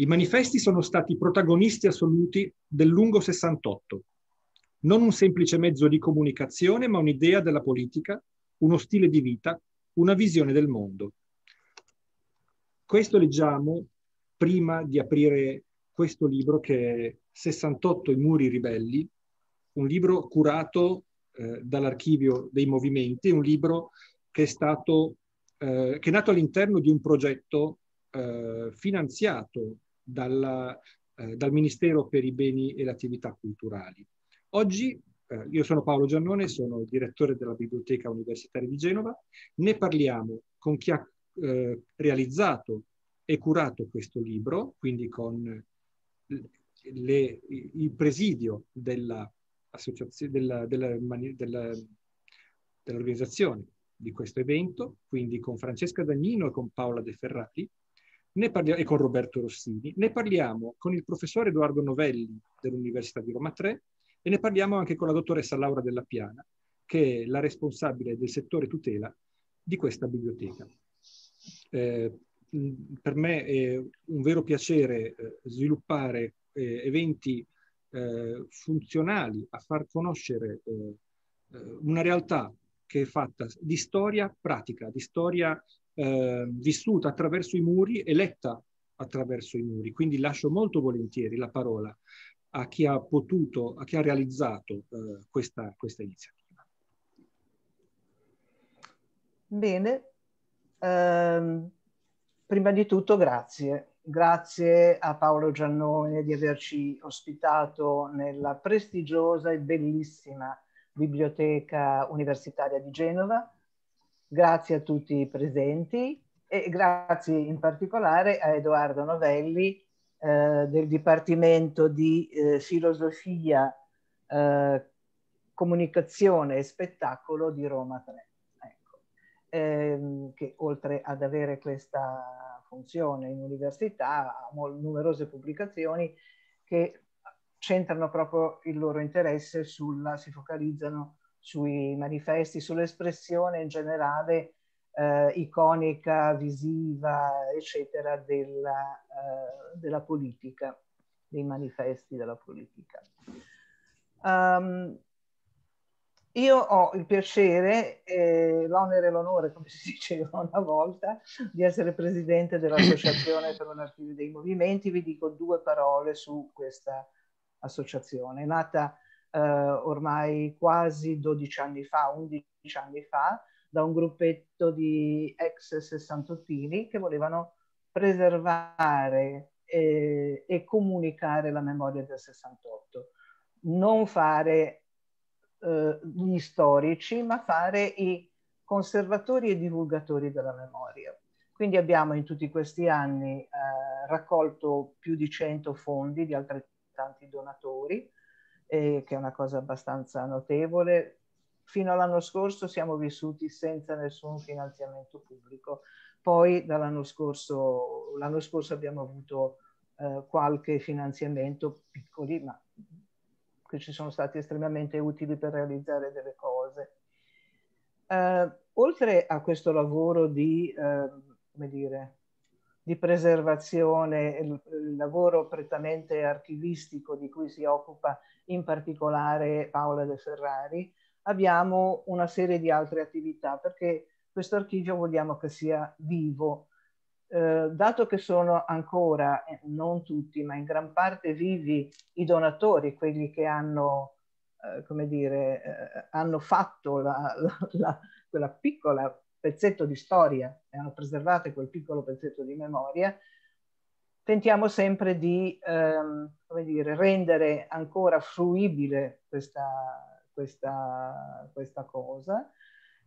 I manifesti sono stati protagonisti assoluti del lungo 68. Non un semplice mezzo di comunicazione, ma un'idea della politica, uno stile di vita, una visione del mondo. Questo leggiamo prima di aprire questo libro che è 68 i muri ribelli, un libro curato eh, dall'archivio dei movimenti, un libro che è stato eh, che è nato all'interno di un progetto eh, finanziato dalla, eh, dal Ministero per i beni e le attività culturali. Oggi eh, io sono Paolo Giannone, sono il direttore della Biblioteca Universitaria di Genova, ne parliamo con chi ha eh, realizzato e curato questo libro, quindi con le, il presidio della della, della, della, dell'organizzazione di questo evento, quindi con Francesca Dagnino e con Paola De Ferrari, parliamo, e con Roberto Rossini, ne parliamo con il professore Edoardo Novelli dell'Università di Roma 3 e ne parliamo anche con la dottoressa Laura Della Piana, che è la responsabile del settore tutela di questa biblioteca. Eh, per me è un vero piacere eh, sviluppare eh, eventi eh, funzionali a far conoscere eh, eh, una realtà che è fatta di storia pratica, di storia eh, vissuta attraverso i muri e letta attraverso i muri. Quindi lascio molto volentieri la parola a chi ha potuto, a chi ha realizzato eh, questa, questa, iniziativa. Bene, eh, prima di tutto grazie. Grazie a Paolo Giannone di averci ospitato nella prestigiosa e bellissima Biblioteca Universitaria di Genova Grazie a tutti i presenti e grazie in particolare a Edoardo Novelli eh, del Dipartimento di eh, Filosofia, eh, Comunicazione e Spettacolo di Roma 3, ecco. ehm, che oltre ad avere questa funzione in università ha numerose pubblicazioni che centrano proprio il loro interesse sulla, si focalizzano sui manifesti, sull'espressione in generale eh, iconica, visiva, eccetera, della, eh, della, politica, dei manifesti della politica. Um, io ho il piacere, eh, l'onere e l'onore, come si diceva una volta, di essere presidente dell'Associazione per un archivio dei movimenti. Vi dico due parole su questa associazione. È nata eh, ormai quasi 12 anni fa, 11 anni fa, da un gruppetto di ex sessantottini che volevano preservare e, eh, e comunicare la memoria del 68. Non fare eh, gli storici, ma fare i conservatori e divulgatori della memoria. Quindi abbiamo in tutti questi anni eh, raccolto più di 100 fondi di altrettanti donatori, eh, che è una cosa abbastanza notevole. Fino all'anno scorso siamo vissuti senza nessun finanziamento pubblico, poi dall'anno scorso, l'anno scorso abbiamo avuto eh, qualche finanziamento piccoli, ma che ci sono stati estremamente utili per realizzare delle cose. Eh, oltre a questo lavoro di, ehm, come dire, di preservazione, il, il lavoro prettamente archivistico di cui si occupa in particolare Paola De Ferrari, abbiamo una serie di altre attività perché questo archivio vogliamo che sia vivo. Eh, dato che sono ancora, eh, non tutti, ma in gran parte vivi i donatori, quelli che hanno, eh, come dire, eh, hanno fatto la, la, la, quella piccola pezzetto di storia e hanno quel piccolo pezzetto di memoria, tentiamo sempre di ehm, dire, rendere ancora fruibile questa, questa, questa cosa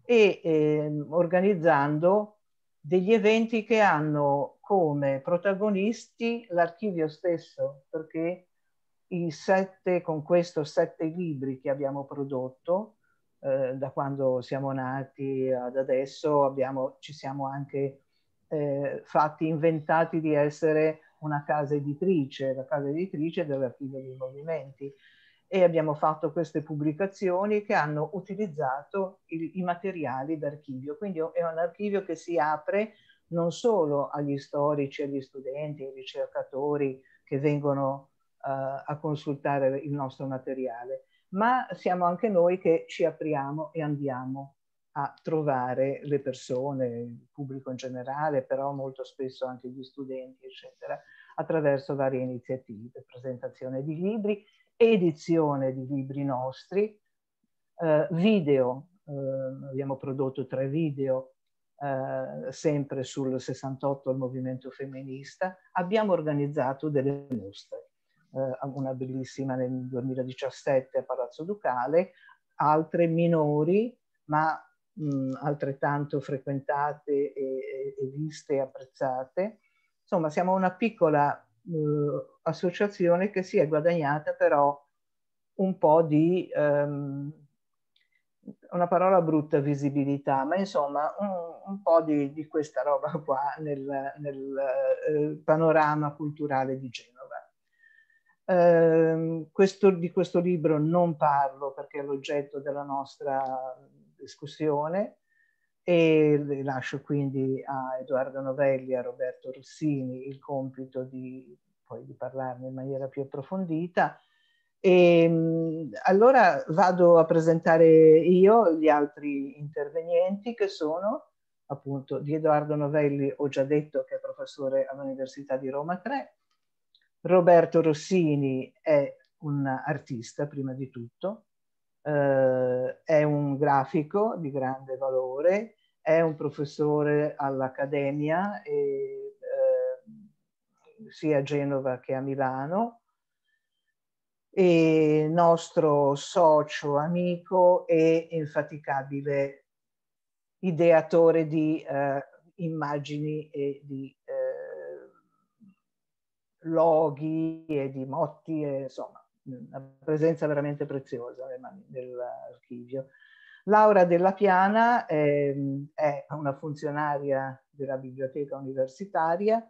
e ehm, organizzando degli eventi che hanno come protagonisti l'archivio stesso, perché i sette, con questo sette libri che abbiamo prodotto, eh, da quando siamo nati ad adesso abbiamo, ci siamo anche eh, fatti inventati di essere una casa editrice, la casa editrice dell'archivio dei movimenti e abbiamo fatto queste pubblicazioni che hanno utilizzato il, i materiali d'archivio. Quindi è un archivio che si apre non solo agli storici, agli studenti, ai ricercatori che vengono uh, a consultare il nostro materiale, ma siamo anche noi che ci apriamo e andiamo a trovare le persone, il pubblico in generale, però molto spesso anche gli studenti, eccetera, attraverso varie iniziative, presentazione di libri, edizione di libri nostri, eh, video, eh, abbiamo prodotto tre video eh, sempre sul 68 al movimento femminista, abbiamo organizzato delle mostre eh, una bellissima nel 2017 a Palazzo Ducale, altre minori ma mh, mm, altrettanto frequentate e, e, viste e apprezzate. Insomma, siamo una piccola mh, eh, associazione che si è guadagnata però un po' di, um, una parola brutta, visibilità, ma insomma un, un po' di, di, questa roba qua nel, nel eh, panorama culturale di Genova. Ehm, questo, di questo libro non parlo perché è l'oggetto della nostra discussione e lascio quindi a Edoardo Novelli e a Roberto Rossini il compito di, poi, di parlarne in maniera più approfondita. E, ehm, allora vado a presentare io gli altri intervenienti che sono appunto di Edoardo Novelli, ho già detto che è professore all'Università di Roma 3, Roberto Rossini è un artista prima di tutto, eh, è un grafico di grande valore, è un professore all'Accademia eh, sia a Genova che a Milano e nostro socio, amico e infaticabile ideatore di eh, immagini e di loghi e di motti, e, insomma, mm, una presenza veramente preziosa eh, nell'archivio. Laura Della Piana eh, è una funzionaria della biblioteca universitaria,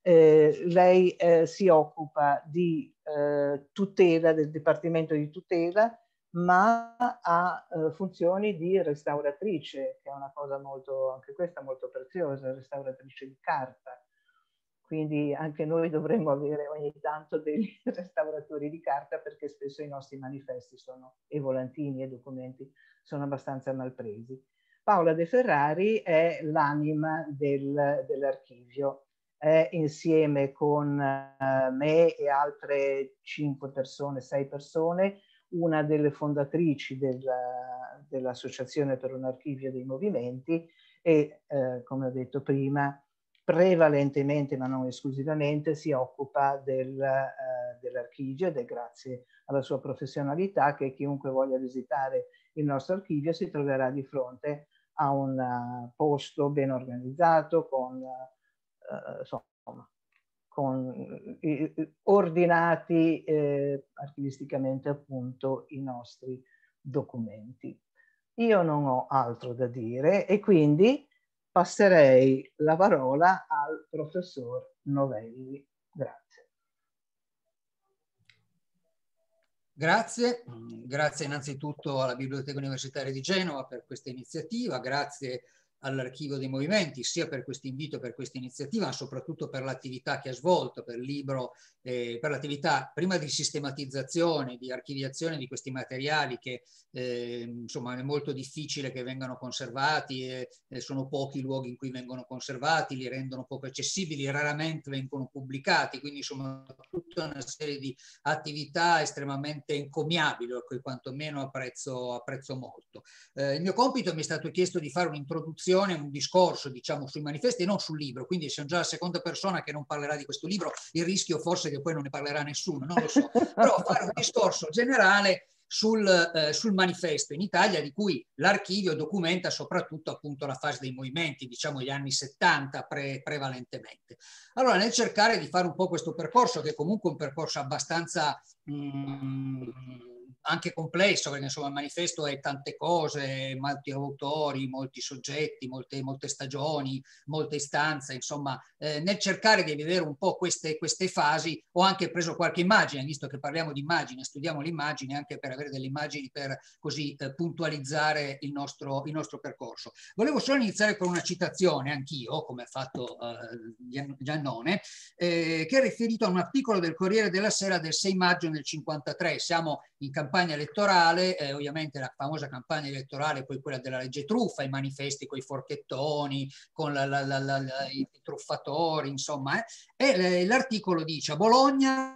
eh, lei eh, si occupa di eh, tutela, del Dipartimento di tutela, ma ha eh, funzioni di restauratrice, che è una cosa molto, anche questa molto preziosa, restauratrice di carta quindi anche noi dovremmo avere ogni tanto dei restauratori di carta perché spesso i nostri manifesti sono, e volantini e documenti sono abbastanza mal presi. Paola De Ferrari è l'anima del, dell'archivio, è insieme con eh, me e altre cinque persone, sei persone, una delle fondatrici dell'Associazione per un archivio dei movimenti e, eh, come ho detto prima, prevalentemente ma non esclusivamente si occupa del, eh, dell'archivio ed è grazie alla sua professionalità che chiunque voglia visitare il nostro archivio si troverà di fronte a un uh, posto ben organizzato con, uh, insomma, con uh, ordinati archivisticamente appunto i nostri documenti. Io non ho altro da dire e quindi passerei la parola al professor Novelli. Grazie. Grazie, grazie innanzitutto alla Biblioteca Universitaria di Genova per questa iniziativa, grazie all'archivio dei movimenti, sia per questo invito, per questa iniziativa, ma soprattutto per l'attività che ha svolto, per il libro, eh, per l'attività prima di sistematizzazione, di archiviazione di questi materiali che eh, insomma è molto difficile che vengano conservati, e, eh, sono pochi i luoghi in cui vengono conservati, li rendono poco accessibili, raramente vengono pubblicati, quindi insomma tutta una serie di attività estremamente encomiabili, ecco, quantomeno apprezzo, apprezzo molto. Eh, il mio compito mi è stato chiesto di fare un'introduzione un'azione, un discorso diciamo, sui manifesti e non sul libro, quindi sono già la seconda persona che non parlerà di questo libro, il rischio forse che poi non ne parlerà nessuno, non lo so, però fare un discorso generale sul, eh, sul, manifesto in Italia, di cui l'archivio documenta soprattutto appunto la fase dei movimenti, diciamo gli anni 70 pre, prevalentemente. Allora, nel cercare di fare un po' questo percorso, che è comunque un percorso abbastanza mh, mm, anche complesso, perché insomma il manifesto è tante cose, molti autori, molti soggetti, molte, molte stagioni, molte istanze, insomma eh, nel cercare di vedere un po' queste, queste, fasi ho anche preso qualche immagine, visto che parliamo di immagini, studiamo l'immagine anche per avere delle immagini per così eh, puntualizzare il nostro, il nostro, percorso. Volevo solo iniziare con una citazione, anch'io, come ha fatto eh, Giannone, eh, che è riferito a un articolo del Corriere della Sera del 6 maggio del 53, siamo in campagna campagna elettorale, eh, ovviamente la famosa campagna elettorale, poi quella della legge truffa, i manifesti con i forchettoni, con la, la, la, i truffatori, insomma. Eh, e eh, l'articolo dice a Bologna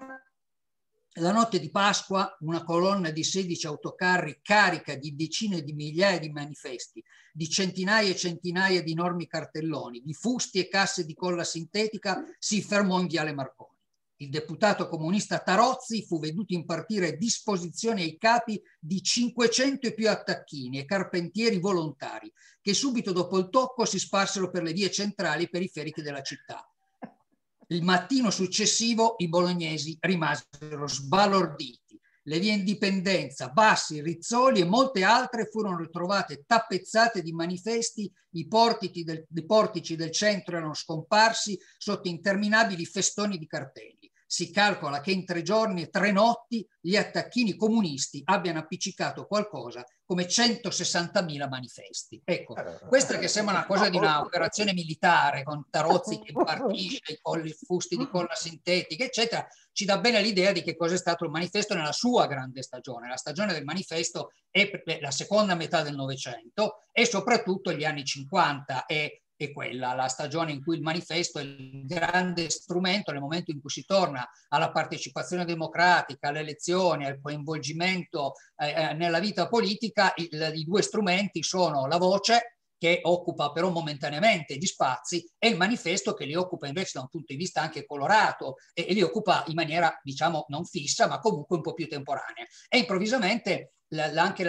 la notte di Pasqua una colonna di 16 autocarri carica di decine di migliaia di manifesti, di centinaia e centinaia di enormi cartelloni, di fusti e casse di colla sintetica si fermò in Viale Marconi. Il deputato comunista Tarozzi fu veduto impartire disposizioni ai capi di 500 e più attacchini e carpentieri volontari, che subito dopo il tocco si sparsero per le vie centrali e periferiche della città. Il mattino successivo i bolognesi rimasero sbalorditi. Le vie Indipendenza, Bassi, Rizzoli e molte altre furono ritrovate tappezzate di manifesti, i portici del, i portici del centro erano scomparsi sotto interminabili festoni di cartelli si calcola che in tre giorni e tre notti gli attacchini comunisti abbiano appiccicato qualcosa come 160.000 manifesti. Ecco, eh. questa che sembra una cosa di un'operazione militare con Tarozzi che partisce, con i fusti di colla sintetica, eccetera, ci dà bene l'idea di che cosa è stato il manifesto nella sua grande stagione. La stagione del manifesto è la seconda metà del Novecento e soprattutto gli anni 50 e è quella, la stagione in cui il manifesto è il grande strumento nel momento in cui si torna alla partecipazione democratica, alle elezioni, al coinvolgimento eh, eh, nella vita politica, il, i due strumenti sono la voce che occupa però momentaneamente gli spazi e il manifesto che li occupa invece da un punto di vista anche colorato e, e li occupa in maniera diciamo non fissa ma comunque un po' più temporanea. E improvvisamente la, la, anche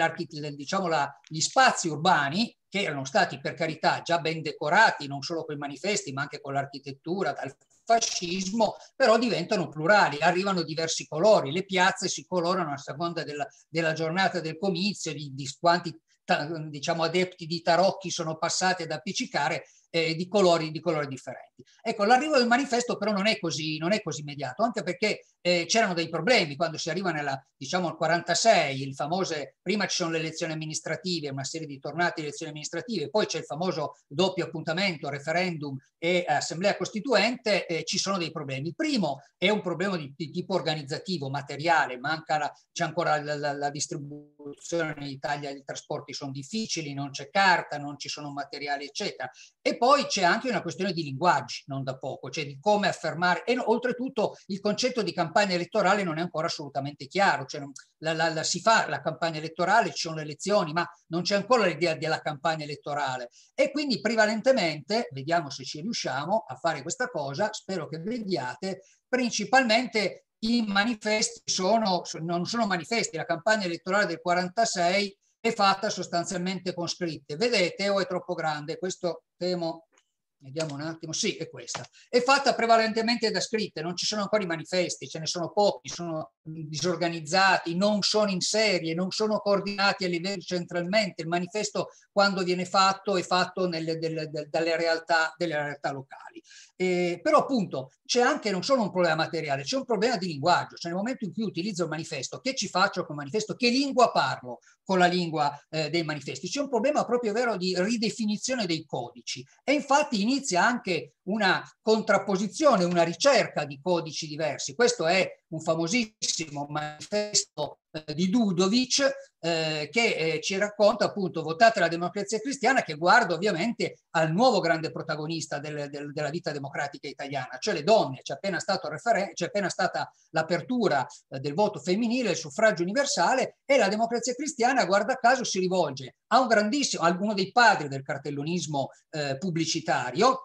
diciamo la, gli spazi urbani che erano stati per carità già ben decorati non solo con i manifesti ma anche con l'architettura dal fascismo, però diventano plurali, arrivano diversi colori, le piazze si colorano a seconda della, della giornata del comizio, di, di quanti diciamo, adepti di tarocchi sono passati ad appiccicare eh, di, colori, di, colori, differenti. Ecco, l'arrivo del manifesto però non è così, non è così immediato, anche perché eh, c'erano dei problemi quando si arriva nella, diciamo, al 46, il famose, prima ci sono le elezioni amministrative, una serie di tornate di elezioni amministrative, poi c'è il famoso doppio appuntamento, referendum e assemblea costituente, eh, ci sono dei problemi. Il primo è un problema di, di tipo organizzativo, materiale, manca la, c'è ancora la, la, la distribuzione in Italia, i trasporti sono difficili, non c'è carta, non ci sono materiali, eccetera. E poi poi c'è anche una questione di linguaggi, non da poco, cioè di come affermare. E oltretutto il concetto di campagna elettorale non è ancora assolutamente chiaro. Cioè, la, la, la, si fa la campagna elettorale, ci sono le elezioni, ma non c'è ancora l'idea della campagna elettorale. E quindi prevalentemente, vediamo se ci riusciamo a fare questa cosa, spero che vediate, principalmente i manifesti sono, non sono manifesti, la campagna elettorale del 46 è fatta sostanzialmente con scritte. Vedete o è troppo grande, questo temo vediamo un attimo, sì, è questa. È fatta prevalentemente da scritte, non ci sono ancora i manifesti, ce ne sono pochi, sono disorganizzati, non sono in serie, non sono coordinati a livello centralmente. Il manifesto, quando viene fatto, è fatto nelle, delle, dalle realtà, delle realtà locali. Eh, però appunto c'è anche non solo un problema materiale, c'è un problema di linguaggio, cioè nel momento in cui utilizzo il manifesto, che ci faccio con il manifesto, che lingua parlo con la lingua eh, dei manifesti? C'è un problema proprio vero di ridefinizione dei codici e infatti in inizia anche una contrapposizione, una ricerca di codici diversi. Questo è un famosissimo manifesto eh, di Dudovic eh, che eh, ci racconta appunto votate la democrazia cristiana che guarda ovviamente al nuovo grande protagonista del, del, della vita democratica italiana, cioè le donne. C'è appena, stato referen- c'è appena stata l'apertura eh, del voto femminile, il suffragio universale e la democrazia cristiana guarda caso si rivolge a un grandissimo, a uno dei padri del cartellonismo eh, pubblicitario,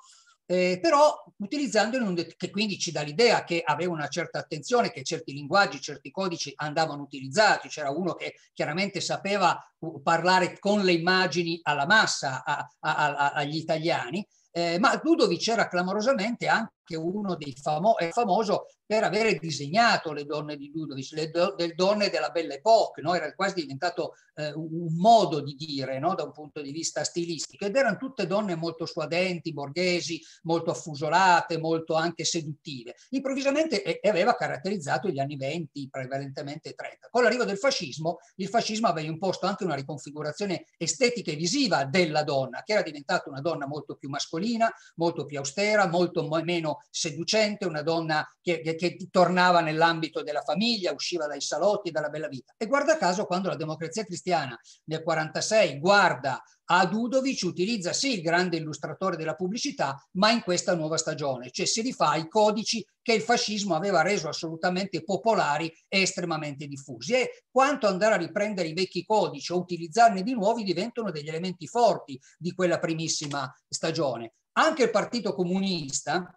eh, però utilizzando in un det- che quindi ci dà l'idea che aveva una certa attenzione, che certi linguaggi, certi codici andavano utilizzati, c'era uno che chiaramente sapeva parlare con le immagini alla massa, a, a, a, agli italiani, eh, ma Ludovic era clamorosamente anche che uno dei famo- è famoso per avere disegnato le donne di Ludovic, le do- donne della Belle Époque, no? era quasi diventato eh, un modo di dire no? da un punto di vista stilistico, ed erano tutte donne molto suadenti, borghesi, molto affusolate, molto anche seduttive. Improvvisamente eh, aveva caratterizzato gli anni 20, prevalentemente 30. Con l'arrivo del fascismo, il fascismo aveva imposto anche una riconfigurazione estetica e visiva della donna, che era diventata una donna molto più mascolina, molto più austera, molto meno seducente, una donna che, che, che tornava nell'ambito della famiglia, usciva dai salotti, dalla bella vita. E guarda caso quando la democrazia cristiana nel 1946 guarda a Dudovic, utilizza sì il grande illustratore della pubblicità, ma in questa nuova stagione, cioè si rifà i codici che il fascismo aveva reso assolutamente popolari e estremamente diffusi. E quanto andare a riprendere i vecchi codici o utilizzarne di nuovi diventano degli elementi forti di quella primissima stagione. Anche il Partito Comunista,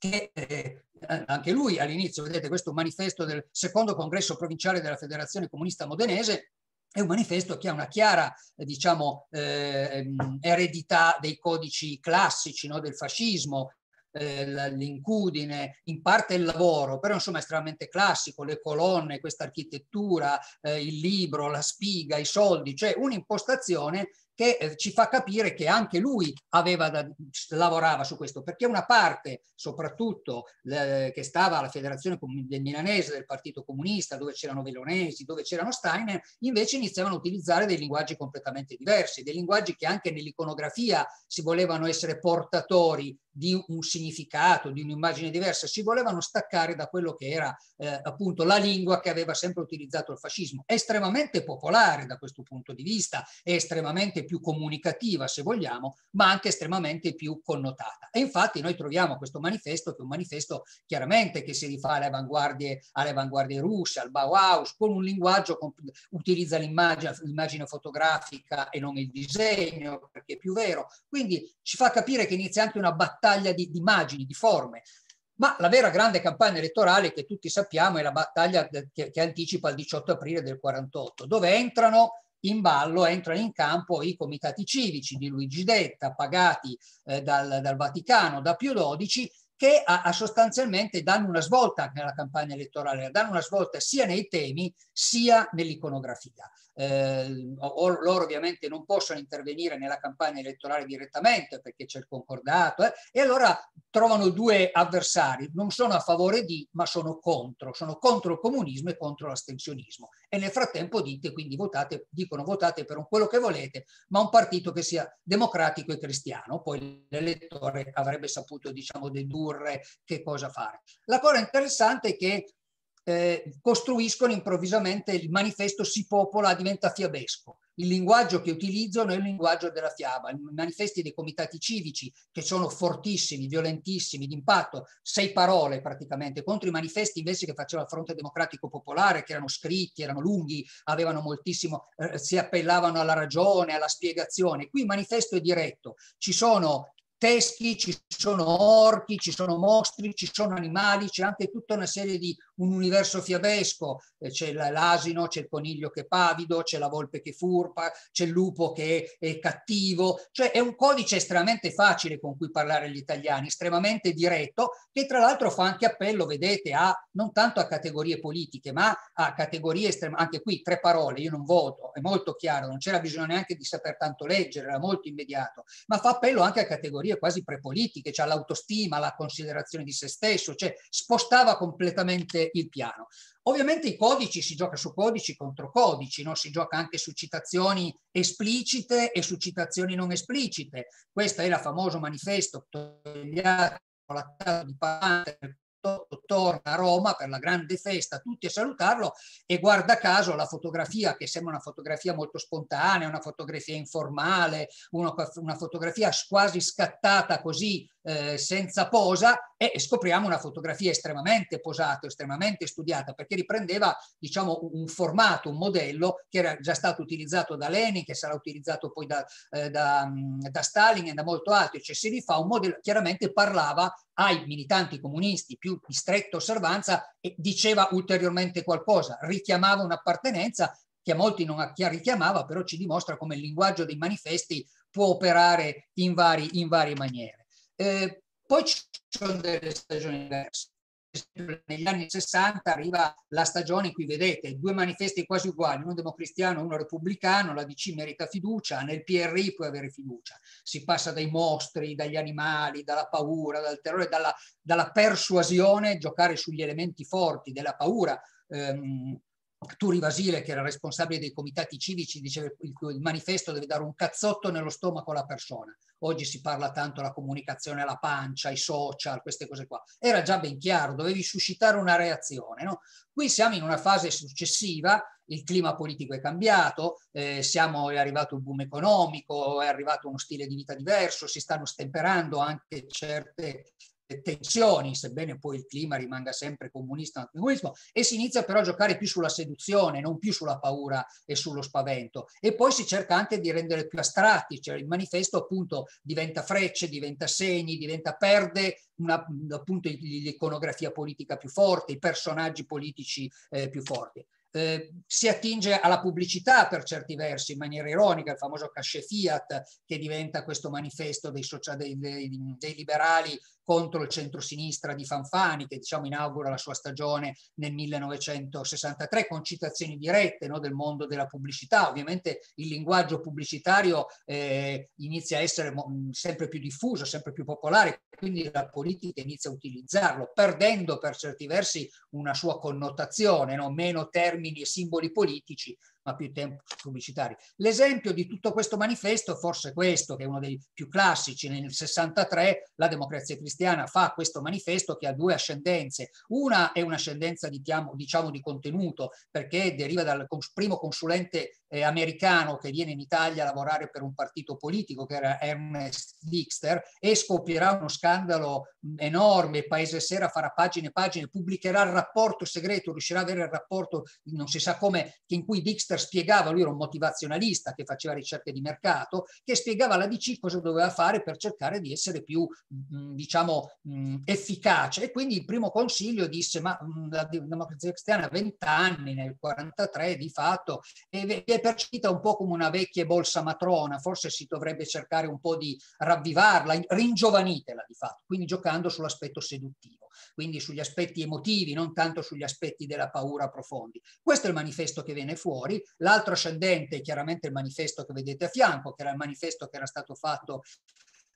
che eh, eh, anche lui all'inizio, vedete questo manifesto del secondo congresso provinciale della Federazione Comunista Modenese, è un manifesto che ha una chiara eh, diciamo, eh, ehm, eredità dei codici classici no, del fascismo, eh, l'incudine, in parte il lavoro, però insomma è estremamente classico, le colonne, questa architettura, eh, il libro, la spiga, i soldi, cioè un'impostazione che eh, ci fa capire che anche lui da, lavorava su questo, perché una parte, soprattutto eh, che stava alla Federazione del Milanese, del Partito Comunista, dove c'erano Velonesi, dove c'erano Steiner, invece iniziavano a utilizzare dei linguaggi completamente diversi, dei linguaggi che anche nell'iconografia si volevano essere portatori di un significato, di un'immagine diversa, si volevano staccare da quello che era eh, appunto la lingua che aveva sempre utilizzato il fascismo. È estremamente popolare da questo punto di vista, è estremamente più comunicativa se vogliamo, ma anche estremamente più connotata. E infatti noi troviamo questo manifesto, che è un manifesto chiaramente che si rifà alle avanguardie, alle avanguardie russe, al Bauhaus, con un linguaggio che utilizza l'immagine, l'immagine fotografica e non il disegno, perché è più vero. Quindi ci fa capire che inizia anche una battaglia battaglia di, di immagini, di forme. Ma la vera grande campagna elettorale che tutti sappiamo è la battaglia che, che anticipa il 18 aprile del 48, dove entrano in ballo, entrano in campo i comitati civici di Luigi Detta, pagati eh, dal, dal, Vaticano, da Pio XII, che a, a sostanzialmente danno una svolta nella campagna elettorale, danno una svolta sia nei temi sia nell'iconografia eh, loro ovviamente non possono intervenire nella campagna elettorale direttamente perché c'è il concordato, eh, e allora trovano due avversari, non sono a favore di, ma sono contro, sono contro il comunismo e contro l'astensionismo. E nel frattempo dite, quindi votate, dicono votate per quello che volete, ma un partito che sia democratico e cristiano, poi l'elettore avrebbe saputo, diciamo, dedurre che cosa fare. La cosa interessante è che eh, costruiscono improvvisamente il manifesto si popola, diventa fiabesco. Il linguaggio che utilizzano è il linguaggio della fiaba. I manifesti dei comitati civici, che sono fortissimi, violentissimi, d'impatto, sei parole praticamente, contro i manifesti invece che faceva il Fronte Democratico Popolare, che erano scritti, erano lunghi, avevano moltissimo, eh, si appellavano alla ragione, alla spiegazione. Qui il manifesto è diretto. Ci sono teschi, ci sono orchi, ci sono mostri, ci sono animali, c'è anche tutta una serie di un universo fiabesco, eh, c'è l'asino, c'è il coniglio che è pavido, c'è la volpe che furpa, c'è il lupo che è, è cattivo, cioè è un codice estremamente facile con cui parlare agli italiani, estremamente diretto, che tra l'altro fa anche appello, vedete, a non tanto a categorie politiche, ma a categorie estreme, anche qui tre parole, io non voto, è molto chiaro, non c'era bisogno neanche di saper tanto leggere, era molto immediato, ma fa appello anche a categorie quasi prepolitiche, cioè all'autostima, alla considerazione di se stesso, cioè spostava completamente il piano. Ovviamente i codici si gioca su codici contro codici, no? si gioca anche su citazioni esplicite e su citazioni non esplicite. Questo era il famoso manifesto togliato la di Palante torna a Roma per la grande festa, tutti a salutarlo e guarda caso la fotografia, che sembra una fotografia molto spontanea, una fotografia informale, una, una fotografia quasi scattata così eh, senza posa, e scopriamo una fotografia estremamente posata, estremamente studiata, perché riprendeva diciamo, un formato, un modello che era già stato utilizzato da Lenin, che sarà utilizzato poi da, eh, da, mm, da Stalin e da molto altri, cioè si rifà un modello, chiaramente parlava ai militanti comunisti più di stretta osservanza e diceva ulteriormente qualcosa, richiamava un'appartenenza che a molti non richiamava, però ci dimostra come il linguaggio dei manifesti può operare in, vari, in varie maniere. Eh, poi ci sono delle stagioni diverse esempio negli anni 60 arriva la stagione, qui vedete, due manifesti quasi uguali, uno democristiano, e uno repubblicano, la DC merita fiducia, nel PRI puoi avere fiducia. Si passa dai mostri, dagli animali, dalla paura, dal terrore, dalla, dalla persuasione, giocare sugli elementi forti della paura, ehm, Turi Vasile, che era responsabile dei comitati civici, diceva che il, manifesto deve dare un cazzotto nello stomaco alla persona. Oggi si parla tanto della comunicazione alla pancia, i social, queste cose qua. Era già ben chiaro, dovevi suscitare una reazione. No? Qui siamo in una fase successiva, il clima politico è cambiato, eh, siamo, è arrivato il boom economico, è arrivato uno stile di vita diverso, si stanno stemperando anche certe tensioni, sebbene poi il clima rimanga sempre comunista e si inizia però a giocare più sulla seduzione, non più sulla paura e sullo spavento. E poi si cerca anche di rendere più astratti, cioè il manifesto appunto diventa frecce, diventa segni, diventa perde una, appunto l'iconografia politica più forte, i personaggi politici eh, più forti. Eh, si attinge alla pubblicità per certi versi in maniera ironica, il famoso cachet Fiat che diventa questo manifesto dei, social, dei, dei, dei liberali contro il centrosinistra di Fanfani, che diciamo inaugura la sua stagione nel 1963, con citazioni dirette no, del mondo della pubblicità. Ovviamente il linguaggio pubblicitario eh, inizia a essere mm, sempre più diffuso, sempre più popolare, quindi la politica inizia a utilizzarlo, perdendo per certi versi una sua connotazione, no? meno termini e simboli politici, ma più tempo pubblicitari. L'esempio di tutto questo manifesto è forse questo, che è uno dei più classici. Nel 63 la democrazia cristiana fa questo manifesto che ha due ascendenze. Una è un'ascendenza diciamo, diciamo di contenuto, perché deriva dal primo consulente eh, americano che viene in Italia a lavorare per un partito politico che era Ernest Dixter e scoprirà uno scandalo enorme, Paese Sera farà pagine e pagine, pubblicherà il rapporto segreto, riuscirà a avere il rapporto non si sa come, in cui Dixter spiegava, lui era un motivazionalista che faceva ricerche di mercato, che spiegava alla DC cosa doveva fare per cercare di essere più diciamo efficace e quindi il primo consiglio disse ma la democrazia cristiana ha 20 anni nel 43 di fatto e, e viene percepita un po' come una vecchia bolsa matrona, forse si dovrebbe cercare un po' di ravvivarla, ringiovanitela di fatto, quindi giocando sull'aspetto seduttivo, quindi sugli aspetti emotivi, non tanto sugli aspetti della paura profondi. Questo è il manifesto che viene fuori, l'altro ascendente è chiaramente il manifesto che vedete a fianco, che era il manifesto che era stato fatto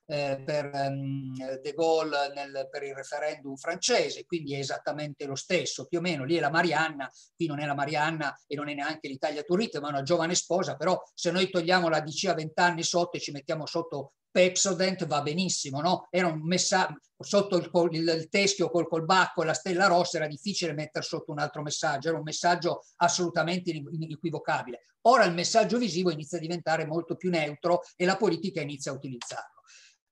eh, per ehm, De Gaulle nel, per il referendum francese, quindi è esattamente lo stesso, più o meno lì è la Marianna, qui non è la Marianna e non è neanche l'Italia Turrita, ma è una giovane sposa, però se noi togliamo la DC a 20 anni sotto e ci mettiamo sotto Pepsodent va benissimo, no? Era un messaggio sotto il, il, il teschio col colbacco e la stella rossa, era difficile mettere sotto un altro messaggio, era un messaggio assolutamente inequivocabile. Ora il messaggio visivo inizia a diventare molto più neutro e la politica inizia a utilizzarlo.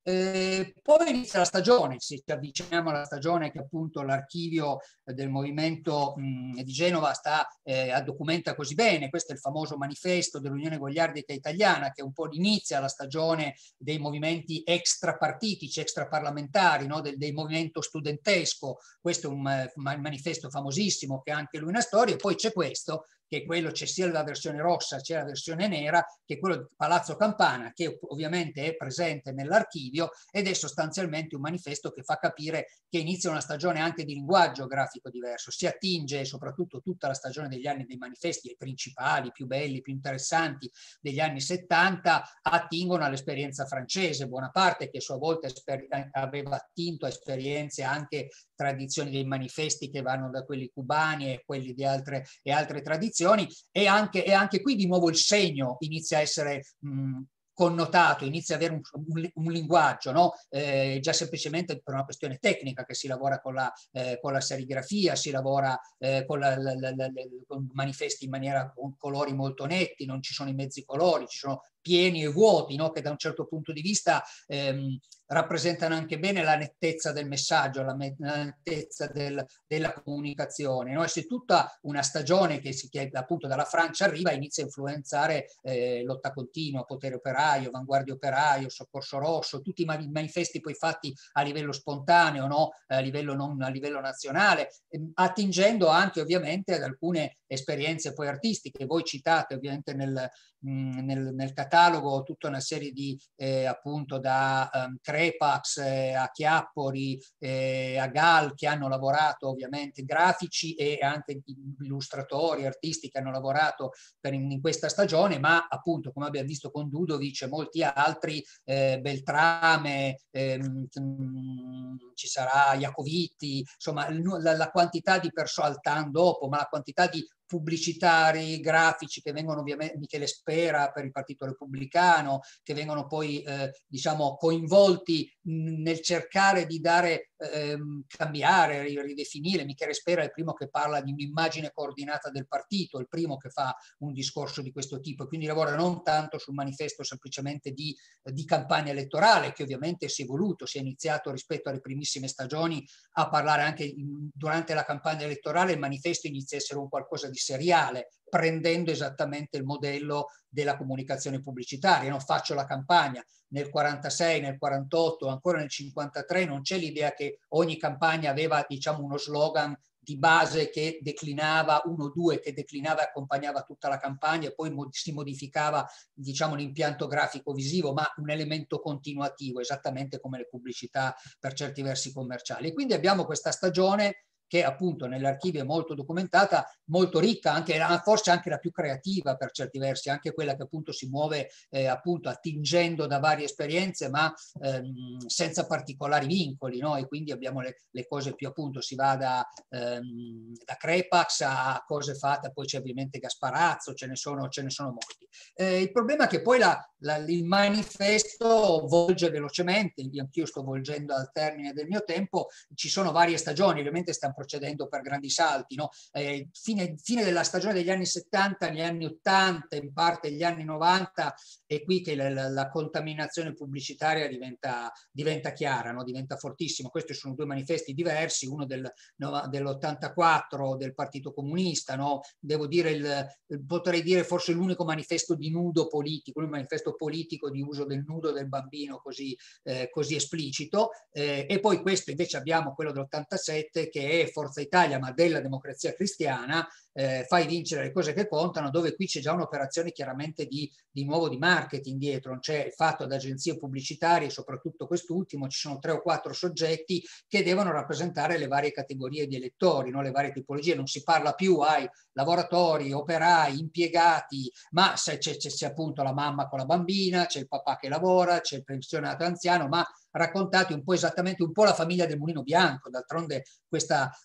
Eh, poi inizia la stagione, se ci avviciniamo alla stagione che appunto l'archivio del movimento mh, mhmm, di Genova sta, eh, documenta così bene, questo è il famoso manifesto dell'Unione Gogliardica Italiana che un po' inizia la stagione dei movimenti extrapartitici, extraparlamentari, no? del, del, movimento studentesco, questo è un, un eh, manifesto famosissimo che anche lui una storia, e poi c'è questo che quello c'è sia la versione rossa, c'è la versione nera, che quello di Palazzo Campana, che ovviamente è presente nell'archivio ed è sostanzialmente un manifesto che fa capire che inizia una stagione anche di linguaggio grafico diverso, si attinge soprattutto tutta la stagione degli anni dei manifesti, i principali, più belli, più interessanti degli anni 70, attingono all'esperienza francese, buona parte che a sua volta eh, aveva attinto a esperienze anche tradizioni dei manifesti che vanno da quelli cubani e quelli di altre, e altre tradizioni situazioni e anche, e anche, qui di nuovo il segno inizia a essere mh, connotato, inizia ad avere un, un, un linguaggio, no? eh, già semplicemente per una questione tecnica che si lavora con la, eh, con la serigrafia, si lavora eh, con, la, la, con, manifesti in maniera con colori molto netti, non ci sono i mezzi colori, ci sono pieni e vuoti, no? che da un certo punto di vista ehm, rappresentano anche bene la nettezza del messaggio, la, la nettezza del, della comunicazione. No? E se tutta una stagione che, si, che appunto dalla Francia arriva inizia a influenzare eh, lotta continua, potere operaio, vanguardia operaio, soccorso rosso, tutti i ma manifesti poi fatti a livello spontaneo, no? a, livello non, a livello nazionale, ehm, attingendo anche ovviamente ad alcune esperienze poi artistiche. Voi citate ovviamente nel, mh, nel, nel catalogo tutta una serie di eh, appunto da um, Repax, eh, a Chiappori, eh, a Gal che hanno lavorato ovviamente grafici e anche illustratori, artisti che hanno lavorato per in, questa stagione, ma appunto come abbiamo visto con Dudovic e molti altri, eh, Beltrame, ehm, mm, ci sarà Iacoviti, insomma la, la quantità di persone, Altan dopo, ma la quantità di pubblicitari, grafici che vengono ovviamente, Michele Spera per il Partito Repubblicano, che vengono poi eh, diciamo, coinvolti nel cercare di dare, ehm, cambiare, ridefinire, Michele Spera è il primo che parla di un'immagine coordinata del partito, il primo che fa un discorso di questo tipo, e quindi lavora non tanto sul manifesto semplicemente di, di campagna elettorale, che ovviamente si è voluto, si è iniziato rispetto alle primissime stagioni a parlare anche in, durante la campagna elettorale, il manifesto iniziassero un qualcosa di seriale, prendendo esattamente il modello della comunicazione pubblicitaria. Non faccio la campagna nel 46, nel 48, ancora nel 53 non c'è l'idea che ogni campagna aveva diciamo uno slogan di base che declinava uno o due che declinava e accompagnava tutta la campagna e poi si modificava diciamo l'impianto grafico visivo ma un elemento continuativo esattamente come le pubblicità per certi versi commerciali quindi abbiamo questa stagione che appunto nell'archivio è molto documentata, molto ricca, anche, forse anche la più creativa per certi versi, anche quella che appunto si muove eh, appunto attingendo da varie esperienze ma ehm, senza particolari vincoli, no? e quindi abbiamo le, le, cose più appunto, si va da, ehm, da Crepax a cose fatte, poi c'è ovviamente Gasparazzo, ce ne sono, ce ne sono molti. Eh, il problema è che poi la, la, il manifesto volge velocemente, anch'io sto volgendo al termine del mio tempo, ci sono varie stagioni, ovviamente stiamo procedendo per grandi salti. No? Eh, fine, fine, della stagione degli anni 70, negli anni 80, in parte gli anni 90, è qui che la, la, la contaminazione pubblicitaria diventa, diventa chiara, no? diventa fortissima. Questi sono due manifesti diversi, uno del, no, dell'84 del Partito Comunista, no? devo dire, il, potrei dire forse l'unico manifesto di nudo politico, un manifesto politico di uso del nudo del bambino così, eh, così esplicito. Eh, e poi questo invece abbiamo quello dell'87 che è Forza Italia, ma della democrazia cristiana, eh, fai vincere le cose che contano, dove qui c'è già un'operazione chiaramente di, di nuovo di marketing dietro, c'è il fatto da agenzie pubblicitarie, soprattutto quest'ultimo, ci sono tre o quattro soggetti che devono rappresentare le varie categorie di elettori, no? le varie tipologie, non si parla più ai lavoratori, operai, impiegati, ma se c'è, c'è, c'è appunto la mamma con la bambina, c'è il papà che lavora, c'è il pensionato anziano, ma raccontati un po' esattamente un po' la famiglia del Mulino Bianco, d'altronde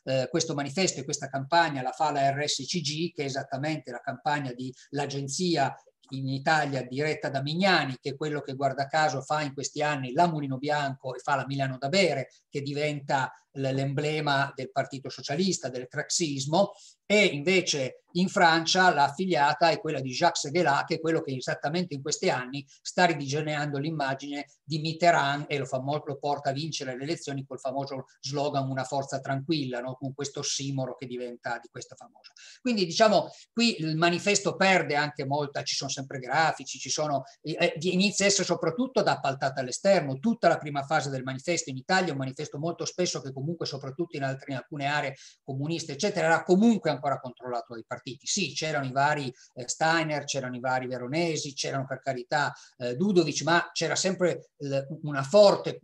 eh, questo manifesto e questa campagna la fa la RSCG, che è esattamente la campagna dell'agenzia in Italia diretta da Mignani, che è quello che guarda caso fa in questi anni la Mulino Bianco e fa la Milano da Bere, che diventa l'emblema del Partito Socialista, del craxismo, e invece in Francia la figliata è quella di Jacques Seguela, che è quello che esattamente in questi anni sta ridigenerando l'immagine di Mitterrand e lo, lo porta a vincere le elezioni col famoso slogan Una forza tranquilla, no? con questo simoro che diventa di questo famoso. Quindi diciamo qui il manifesto perde anche molta, ci sono sempre grafici, ci sono, eh, eh inizia a essere soprattutto da appaltata all'esterno, tutta la prima fase del manifesto in Italia, un manifesto molto spesso che comunque soprattutto in, altre, in alcune aree comuniste, eccetera, era comunque ancora controllato dai partiti partiti. Sì, c'erano i vari eh, Steiner, c'erano i vari Veronesi, c'erano per carità Dudovic, eh, ma c'era sempre eh, una forte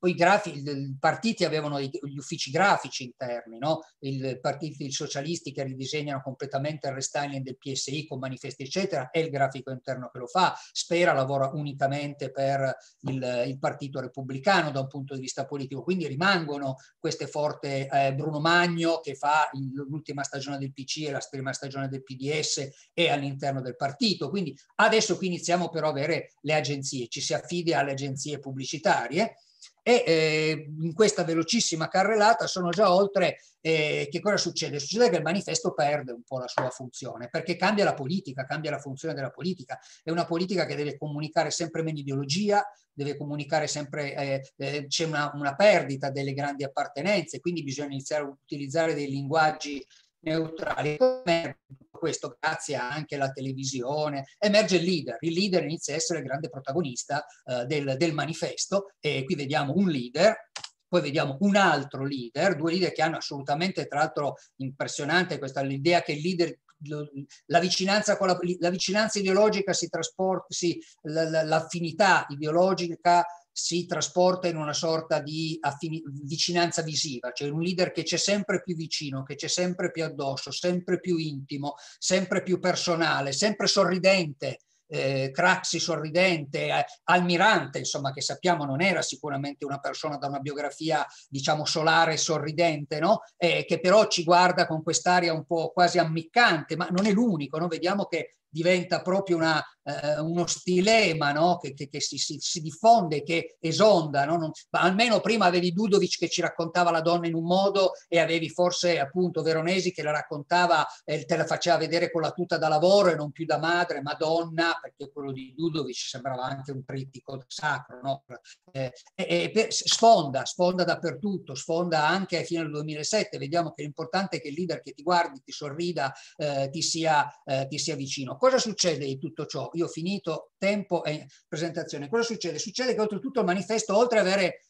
poi grafi, i partiti avevano gli uffici grafici interni, no? i partiti socialisti che ridisegnano completamente il restyling del PSI con manifesti eccetera, è il grafico interno che lo fa, Spera lavora unicamente per il, il partito repubblicano da un punto di vista politico, quindi rimangono queste forte eh, Bruno Magno che fa l'ultima stagione del PC e la prima stagione del PDS e all'interno del partito, quindi adesso qui iniziamo però a avere le agenzie, ci si affidi alle agenzie pubblicitarie e eh, in questa velocissima carrellata sono già oltre, eh, che cosa succede? Succede che il manifesto perde un po' la sua funzione, perché cambia la politica, cambia la funzione della politica, è una politica che deve comunicare sempre meno ideologia, deve comunicare sempre, eh, eh c'è una, una perdita delle grandi appartenenze, quindi bisogna iniziare a utilizzare dei linguaggi neutrali. Questo grazie anche alla televisione, emerge il leader, il leader inizia a essere il grande protagonista eh, del, del manifesto e qui vediamo un leader poi vediamo un altro leader, due leader che hanno assolutamente, tra l'altro, impressionante questa l'idea che il leader la vicinanza, la, la vicinanza ideologica si trasporti, l'affinità ideologica si trasporta in una sorta di affini- vicinanza visiva, cioè un leader che c'è sempre più vicino, che c'è sempre più addosso, sempre più intimo, sempre più personale, sempre sorridente, eh, Craxi sorridente, eh, Almirante, insomma, che sappiamo non era sicuramente una persona da una biografia, diciamo, solare e sorridente, no? eh, che però ci guarda con quest'aria un po' quasi ammiccante, ma non è l'unico, no? vediamo che diventa proprio una, eh, uno stilema no? che, che, che si, si, si, diffonde, che esonda. No? Non, almeno prima avevi Dudovic che ci raccontava la donna in un modo e avevi forse appunto Veronesi che la raccontava, eh, te la faceva vedere con la tuta da lavoro e non più da madre, ma donna, perché quello di Dudovic sembrava anche un trittico sacro. No? Eh, e, e, sfonda, sfonda dappertutto, sfonda anche fino al 2007. Vediamo che l'importante è che il leader che ti guardi, ti sorrida, eh, ti sia, eh, ti sia vicino cosa succede di tutto ciò? Io ho finito tempo e presentazione. Cosa succede? Succede che oltretutto il manifesto, oltre ad avere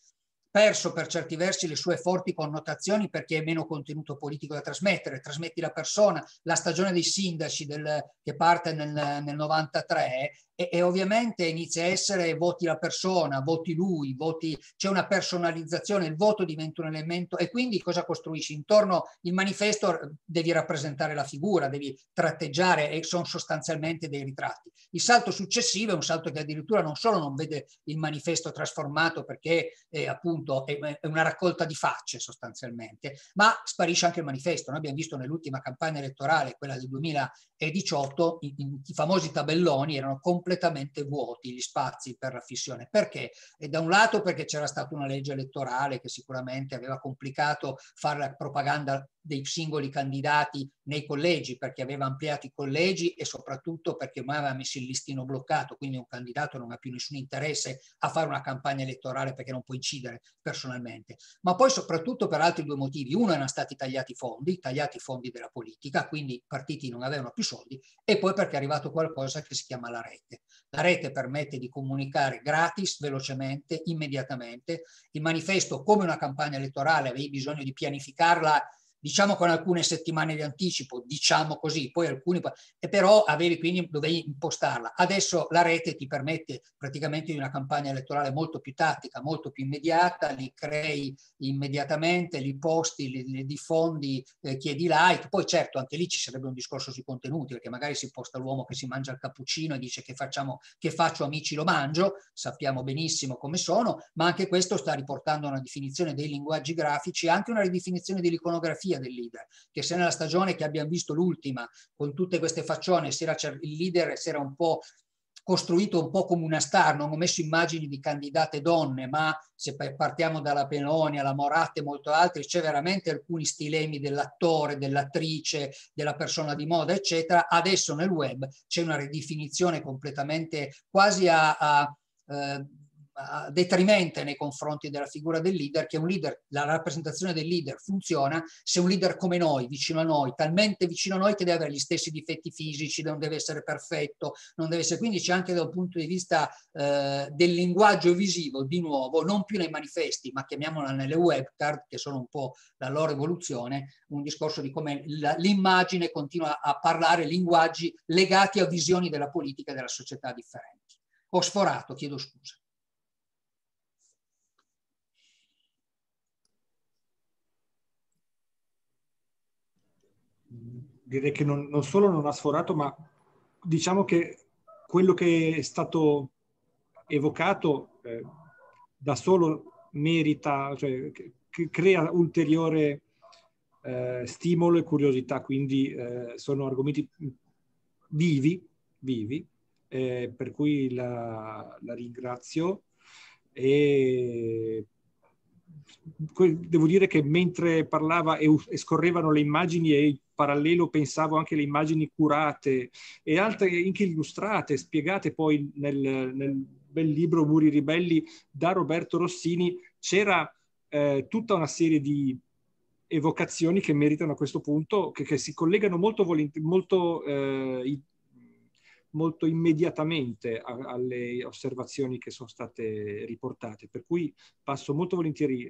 perso per certi versi le sue forti connotazioni perché è meno contenuto politico da trasmettere, trasmetti la persona, la stagione dei sindaci del, che parte nel, nel 93 e, e, ovviamente inizia a essere voti la persona, voti lui, voti, c'è una personalizzazione, il voto diventa un elemento e quindi cosa costruisci? Intorno il manifesto devi rappresentare la figura, devi tratteggiare e sono sostanzialmente dei ritratti. Il salto successivo è un salto che addirittura non solo non vede il manifesto trasformato perché eh, appunto è, è una raccolta di facce sostanzialmente, ma sparisce anche il manifesto. Noi abbiamo visto nell'ultima campagna elettorale, quella del 2018, i, i famosi tabelloni erano completamente completamente vuoti gli spazi per la fissione. Perché? E eh, da un lato perché c'era stata una legge elettorale che sicuramente aveva complicato fare la propaganda dei singoli candidati nei collegi perché aveva ampliato i collegi e soprattutto perché ormai aveva messo il listino bloccato, quindi un candidato non ha più nessun interesse a fare una campagna elettorale perché non può incidere personalmente, ma poi soprattutto per altri due motivi. Uno erano stati tagliati i fondi, tagliati i fondi della politica, quindi i partiti non avevano più soldi e poi perché è arrivato qualcosa che si chiama la rete. La rete permette di comunicare gratis, velocemente, immediatamente. Il manifesto come una campagna elettorale avevi bisogno di pianificarla diciamo con alcune settimane di anticipo, diciamo così, poi alcuni, e però avevi quindi, dovevi impostarla. Adesso la rete ti permette praticamente di una campagna elettorale molto più tattica, molto più immediata, li crei immediatamente, li posti, li, li diffondi, eh, chiedi like, poi certo anche lì ci sarebbe un discorso sui contenuti, perché magari si posta l'uomo che si mangia il cappuccino e dice che, facciamo, che faccio amici lo mangio, sappiamo benissimo come sono, ma anche questo sta riportando una definizione dei linguaggi grafici, anche una ridefinizione dell'iconografia filosofia del leader, che se nella stagione che abbiamo visto l'ultima, con tutte queste faccione, si era, il leader si era un po' costruito un po' come una star, non ho messo immagini di candidate donne, ma se partiamo dalla Penonia, la Moratte e molto altri, c'è veramente alcuni stilemi dell'attore, dell'attrice, della persona di moda, eccetera. Adesso nel web c'è una ridefinizione completamente quasi a, a eh, uh, detrimente nei confronti della figura del leader, che un leader, la rappresentazione del leader funziona se un leader come noi, vicino a noi, talmente vicino a noi che deve avere gli stessi difetti fisici, non deve essere perfetto, non deve essere, quindi c'è anche da un punto di vista uh, del linguaggio visivo, di nuovo, non più nei manifesti, ma chiamiamola nelle webcard, che sono un po' la loro evoluzione, un discorso di come l'immagine continua a parlare linguaggi legati a visioni della politica e della società differenti. Ho sforato, chiedo scusa. direi che non, non solo non ha sforato, ma diciamo che quello che è stato evocato eh, da solo merita, cioè, crea ulteriore eh, stimolo e curiosità, quindi eh, sono argomenti vivi, vivi eh, per cui la, la ringrazio e devo dire che mentre parlava e, scorrevano le immagini e in parallelo pensavo anche alle immagini curate e altre anche illustrate, spiegate poi nel, nel bel libro Muri Ribelli da Roberto Rossini, c'era eh, tutta una serie di evocazioni che meritano a questo punto, che, che si collegano molto, molto eh, molto immediatamente a, alle osservazioni che sono state riportate, per cui passo molto volentieri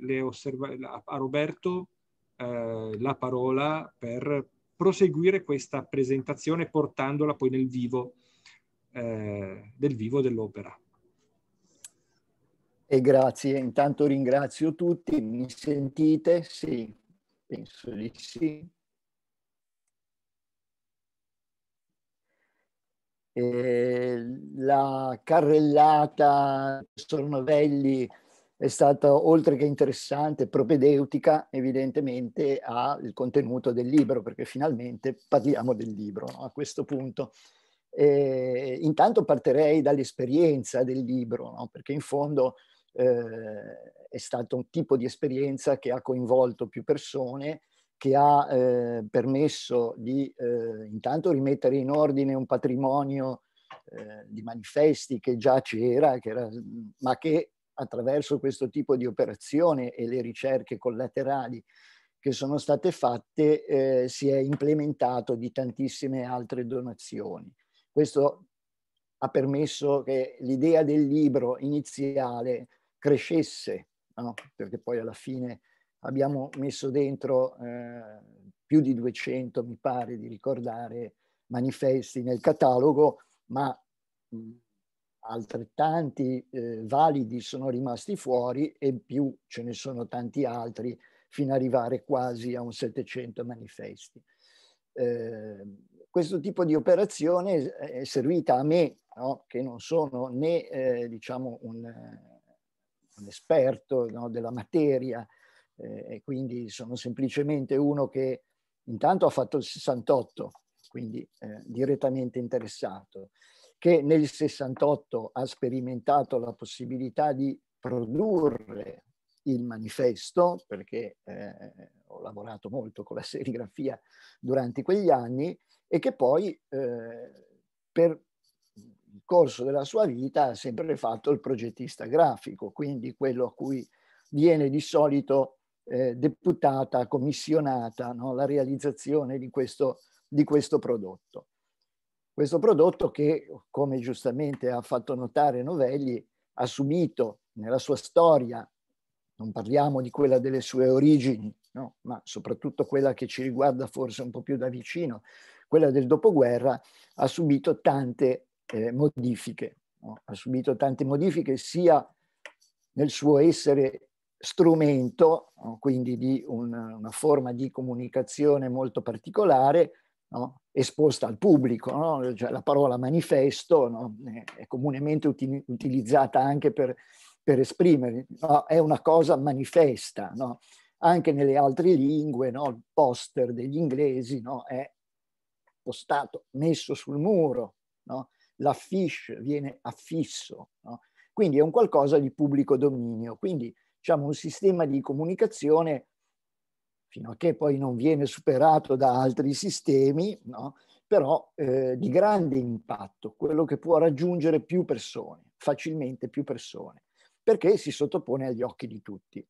a, a Roberto eh, la parola per proseguire questa presentazione portandola poi nel vivo, eh, del vivo dell'opera. E grazie, intanto ringrazio tutti, mi sentite? Sì, penso di sì. eh, la carrellata Sornovelli è stata oltre che interessante, propedeutica evidentemente al contenuto del libro, perché finalmente parliamo del libro no? a questo punto. Eh, intanto partirei dall'esperienza del libro, no? perché in fondo eh, è stato un tipo di esperienza che ha coinvolto più persone che ha eh, permesso di eh, intanto rimettere in ordine un patrimonio eh, di manifesti che già c'era, che era, ma che attraverso questo tipo di operazione e le ricerche collaterali che sono state fatte eh, si è implementato di tantissime altre donazioni. Questo ha permesso che l'idea del libro iniziale crescesse, no? perché poi alla fine abbiamo messo dentro eh, più di 200, mi pare di ricordare, manifesti nel catalogo, ma mh, altrettanti eh, validi sono rimasti fuori e più ce ne sono tanti altri fino ad arrivare quasi a un 700 manifesti. Eh, questo tipo di operazione è servita a me, no? che non sono né eh, diciamo un, eh, un esperto no, della materia, eh, e quindi sono semplicemente uno che intanto ha fatto il 68, quindi eh, direttamente interessato, che nel 68 ha sperimentato la possibilità di produrre il manifesto, perché eh, ho lavorato molto con la serigrafia durante quegli anni, e che poi eh, per il corso della sua vita ha sempre fatto il progettista grafico, quindi quello a cui viene di solito eh, deputata, commissionata no? la realizzazione di questo, di questo prodotto. Questo prodotto che, come giustamente ha fatto notare Novelli, ha subito nella sua storia, non parliamo di quella delle sue origini, no? ma soprattutto quella che ci riguarda forse un po' più da vicino, quella del dopoguerra, ha subito tante eh, modifiche. No? Ha subito tante modifiche sia nel suo essere strumento, quindi di una, una, forma di comunicazione molto particolare, no? esposta al pubblico. No? Cioè, la parola manifesto è comunemente uti utilizzata anche per, per esprimere, è una cosa manifesta. Anche nelle altre lingue, il poster degli inglesi è postato, messo sul muro, l'affiche viene affisso. Quindi è un qualcosa di pubblico dominio. Quindi diciamo, un sistema di comunicazione fino a che poi non viene superato da altri sistemi, no? però eh, di grande impatto, quello che può raggiungere più persone, facilmente più persone, perché si sottopone agli occhi di tutti.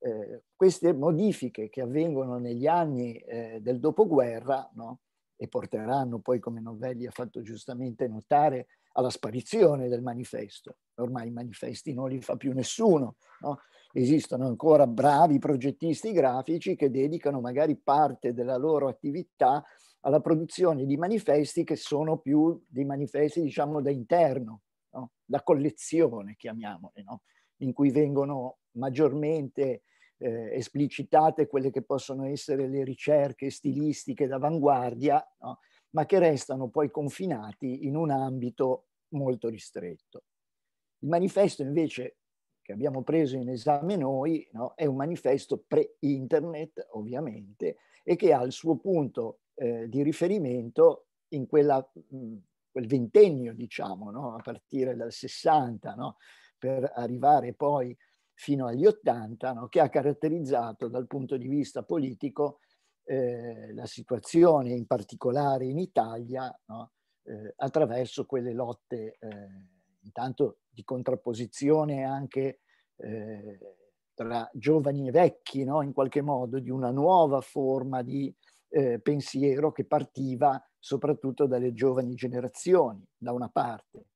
Eh, queste modifiche che avvengono negli anni eh, del dopoguerra no? e porteranno poi, come Novelli ha fatto giustamente notare, alla sparizione del manifesto. Ormai i manifesti non li fa più nessuno. No? Esistono ancora bravi progettisti grafici che dedicano magari parte della loro attività alla produzione di manifesti che sono più dei manifesti, diciamo, da interno, no? da collezione, chiamiamole, no? in cui vengono maggiormente eh, esplicitate quelle che possono essere le ricerche stilistiche d'avanguardia, no? ma che restano poi confinati in un ambito molto ristretto. Il manifesto invece che abbiamo preso in esame noi no, è un manifesto pre-internet ovviamente e che ha il suo punto eh, di riferimento in quella, mh, mm, quel ventennio diciamo, no, a partire dal 60 no, per arrivare poi fino agli 80 che ha caratterizzato dal punto di vista politico eh, la situazione in particolare in Italia no, eh, attraverso quelle lotte eh, intanto di contrapposizione anche eh, tra giovani e vecchi, no? in qualche modo, di una nuova forma di eh, pensiero che partiva soprattutto dalle giovani generazioni, da una parte,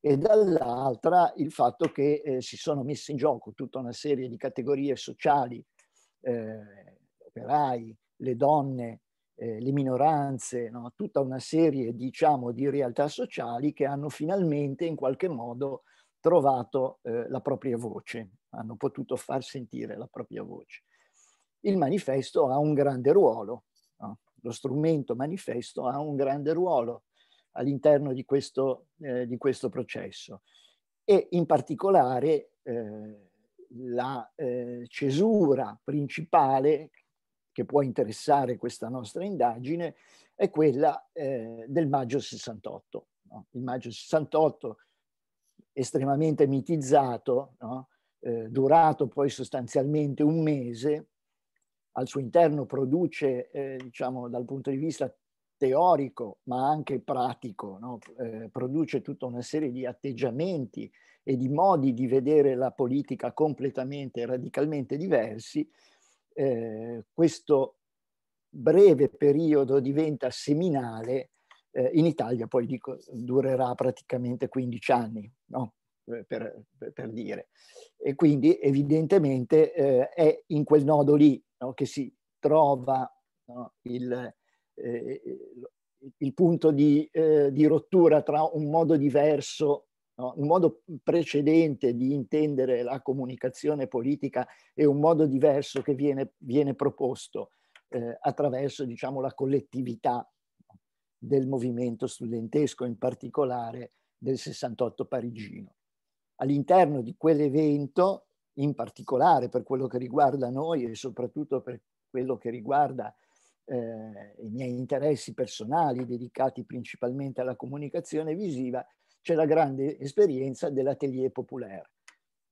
e dall'altra il fatto che eh, si sono messe in gioco tutta una serie di categorie sociali, eh, operai, le donne, eh, le minoranze, no? tutta una serie diciamo, di realtà sociali che hanno finalmente in qualche modo trovato eh, la propria voce, hanno potuto far sentire la propria voce. Il manifesto ha un grande ruolo, no? lo strumento manifesto ha un grande ruolo all'interno di, eh, di questo, processo e in particolare eh, la eh, cesura principale che può interessare questa nostra indagine è quella eh, del maggio 68. No? Il maggio 68 estremamente mitizzato, no? eh, durato poi sostanzialmente un mese, al suo interno produce, eh, diciamo, dal punto di vista teorico ma anche pratico, no? eh, produce tutta una serie di atteggiamenti e di modi di vedere la politica completamente e radicalmente diversi, eh, questo breve periodo diventa seminale, eh, in Italia poi dico, durerà praticamente 15 anni, no? Eh, per, per, dire. E quindi evidentemente eh, è in quel nodo lì no? che si trova no? il, eh, il punto di, eh, di, rottura tra un modo diverso No? Un modo precedente di intendere la comunicazione politica è un modo diverso che viene, viene proposto eh, attraverso diciamo, la collettività del movimento studentesco, in particolare del 68 parigino. All'interno di quell'evento, in particolare per quello che riguarda noi e soprattutto per quello che riguarda eh, i miei interessi personali dedicati principalmente alla comunicazione visiva, c'è la grande esperienza dell'atelier populaire.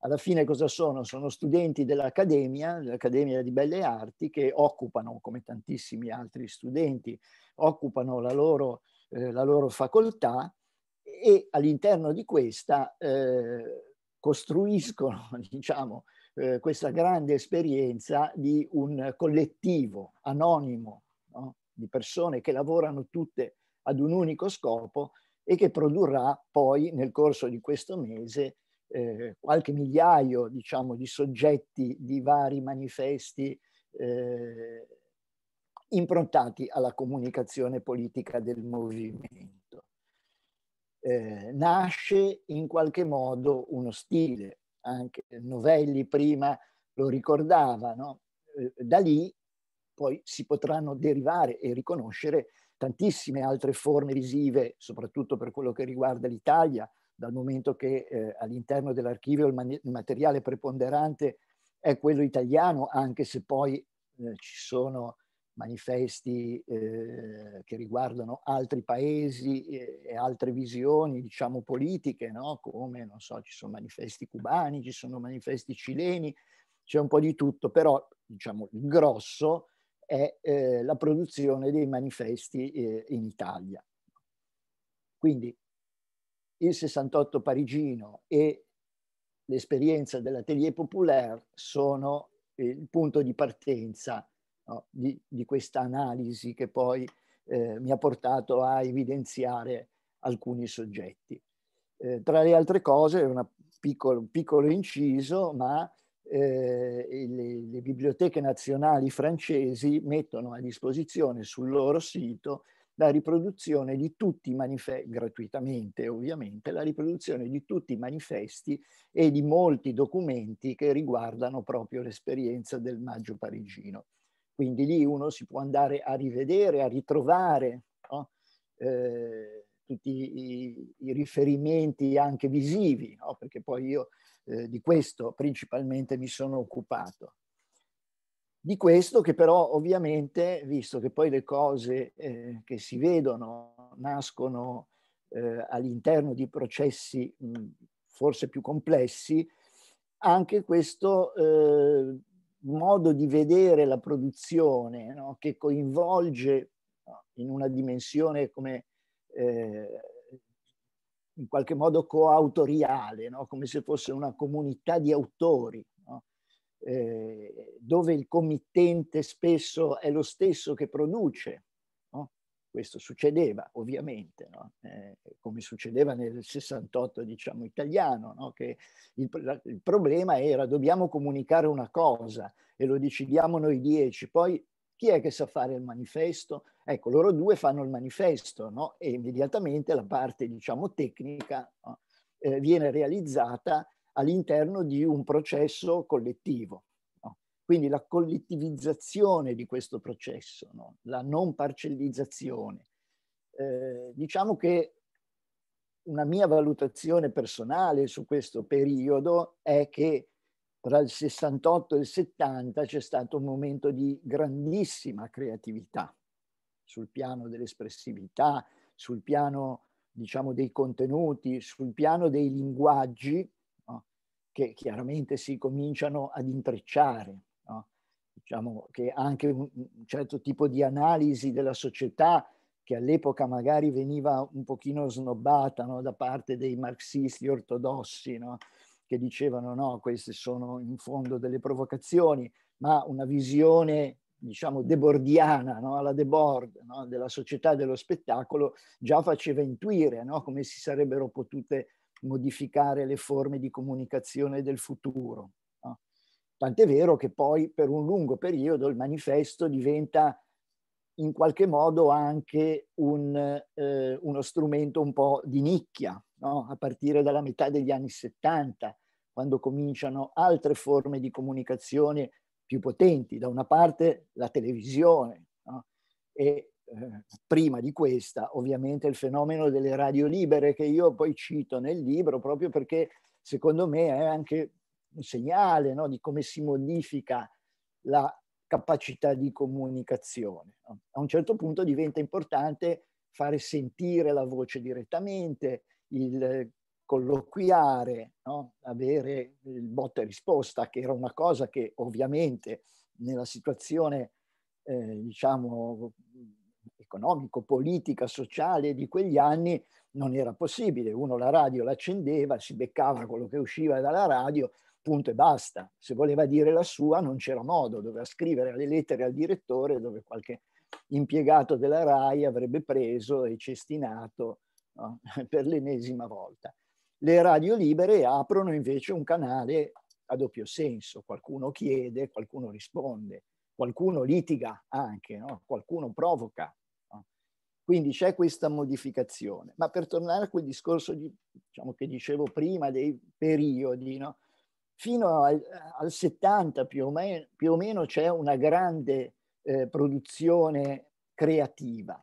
Alla fine cosa sono? Sono studenti dell'Accademia, dell'Accademia di Belle Arti, che occupano, come tantissimi altri studenti, occupano la loro, eh, la loro facoltà e all'interno di questa eh, costruiscono, diciamo, eh, questa grande esperienza di un collettivo anonimo no? di persone che lavorano tutte ad un unico scopo, e che produrrà poi nel corso di questo mese eh, qualche migliaio diciamo, di soggetti di vari manifesti eh, improntati alla comunicazione politica del movimento. Eh, nasce in qualche modo uno stile, anche Novelli prima lo ricordava, no? Eh, da lì poi si potranno derivare e riconoscere tantissime altre forme visive, soprattutto per quello che riguarda l'Italia, dal momento che eh, all'interno dell'archivio il, man- materiale preponderante è quello italiano, anche se poi eh, ci sono manifesti eh, che riguardano altri paesi eh, e, altre visioni, diciamo, politiche, no? come, non so, ci sono manifesti cubani, ci sono manifesti cileni, c'è un po' di tutto, però, diciamo, il grosso è eh, la produzione dei manifesti eh, in Italia. Quindi il 68 parigino e l'esperienza dell'Atelier Populaire sono il punto di partenza no, di, di questa analisi che poi eh, mi ha portato a evidenziare alcuni soggetti. Eh, tra le altre cose, una piccolo, un piccolo inciso, ma eh, le, le, biblioteche nazionali francesi mettono a disposizione sul loro sito la riproduzione di tutti i manifesti, gratuitamente ovviamente, la riproduzione di tutti i manifesti e di molti documenti che riguardano proprio l'esperienza del maggio parigino. Quindi lì uno si può andare a rivedere, a ritrovare no? eh, tutti i, i riferimenti anche visivi, no? perché poi io eh, di questo principalmente mi sono occupato. Di questo che però ovviamente, visto che poi le cose eh, che si vedono nascono eh, all'interno di processi mh, forse più complessi, anche questo eh, modo di vedere la produzione no? che coinvolge in una dimensione come eh, in qualche modo coautoriale, no? come se fosse una comunità di autori, no? eh, dove il committente spesso è lo stesso che produce. No? Questo succedeva ovviamente, eh, come succedeva nel 68 diciamo, italiano, che il, il problema era dobbiamo comunicare una cosa e lo decidiamo noi dieci, poi chi è che sa fare il manifesto? Ecco, loro due fanno il manifesto no? e immediatamente la parte, diciamo, tecnica no? eh, viene realizzata all'interno di un processo collettivo. No? Quindi la collettivizzazione di questo processo, no? la non parcellizzazione. Eh, diciamo che una mia valutazione personale su questo periodo è che tra il 68 e il 70 c'è stato un momento di grandissima creatività sul piano dell'espressività, sul piano diciamo, dei contenuti, sul piano dei linguaggi no? che chiaramente si cominciano ad intrecciare. No? Diciamo che anche un certo tipo di analisi della società che all'epoca magari veniva un pochino snobbata no? da parte dei marxisti ortodossi, no? che dicevano no, queste sono in fondo delle provocazioni, ma una visione diciamo debordiana, no? alla debord no? della società dello spettacolo già faceva intuire no? come si sarebbero potute modificare le forme di comunicazione del futuro. No? Tant'è vero che poi per un lungo periodo il manifesto diventa in qualche modo anche un, eh, uno strumento un po' di nicchia, no? a partire dalla metà degli anni 70, quando cominciano altre forme di comunicazione più potenti, da una parte la televisione no? e eh, prima di questa ovviamente il fenomeno delle radio libere che io poi cito nel libro proprio perché secondo me è anche un segnale no? di come si modifica la capacità di comunicazione. A un certo punto diventa importante fare sentire la voce direttamente, il colloquiare, no? avere il botta e risposta, che era una cosa che ovviamente nella situazione, eh, diciamo, economico-politica, sociale di quegli anni non era possibile. Uno la radio l'accendeva, si beccava quello che usciva dalla radio, punto e basta. Se voleva dire la sua non c'era modo, doveva scrivere le lettere al direttore dove qualche impiegato della RAI avrebbe preso e cestinato no? per l'ennesima volta. Le radio libere aprono invece un canale a doppio senso, qualcuno chiede, qualcuno risponde, qualcuno litiga anche, no? qualcuno provoca. No? Quindi c'è questa modificazione. Ma per tornare a quel discorso di, diciamo, che dicevo prima dei periodi, no? fino al, al 70 più o, meno, più o meno c'è una grande eh, produzione creativa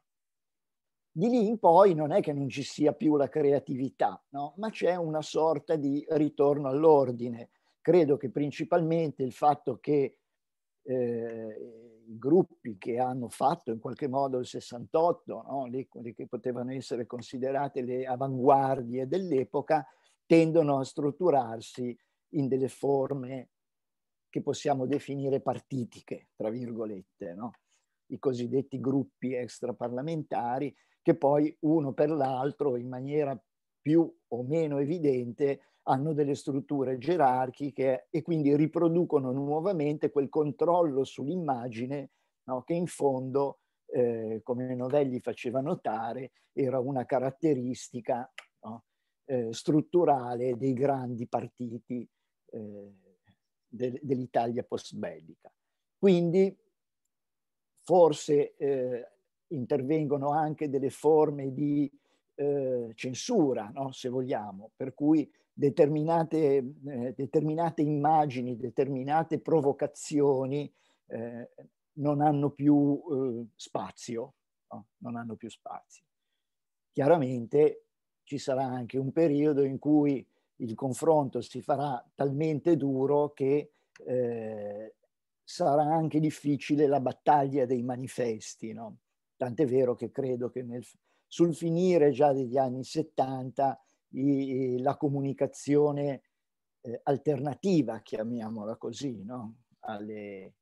di lì in poi non è che non ci sia più la creatività, no? ma c'è una sorta di ritorno all'ordine. Credo che principalmente il fatto che eh, i gruppi che hanno fatto in qualche modo il 68, no? le, le che potevano essere considerate le avanguardie dell'epoca, tendono a strutturarsi in delle forme che possiamo definire partitiche, tra virgolette, no? i cosiddetti gruppi extraparlamentari, che poi uno per l'altro in maniera più o meno evidente hanno delle strutture gerarchiche e quindi riproducono nuovamente quel controllo sull'immagine no, che in fondo, eh, come Novelli faceva notare, era una caratteristica no, eh, strutturale dei grandi partiti eh, de dell'Italia post-bellica. Quindi forse eh, intervengono anche delle forme di eh, censura, no? se vogliamo, per cui determinate, eh, determinate immagini, determinate provocazioni eh, non hanno più eh, spazio, no? non hanno più spazio. Chiaramente ci sarà anche un periodo in cui il confronto si farà talmente duro che eh, sarà anche difficile la battaglia dei manifesti, no? Tant'è vero che credo che nel, sul finire già degli anni 70 i, la comunicazione eh, alternativa, chiamiamola così, no? alle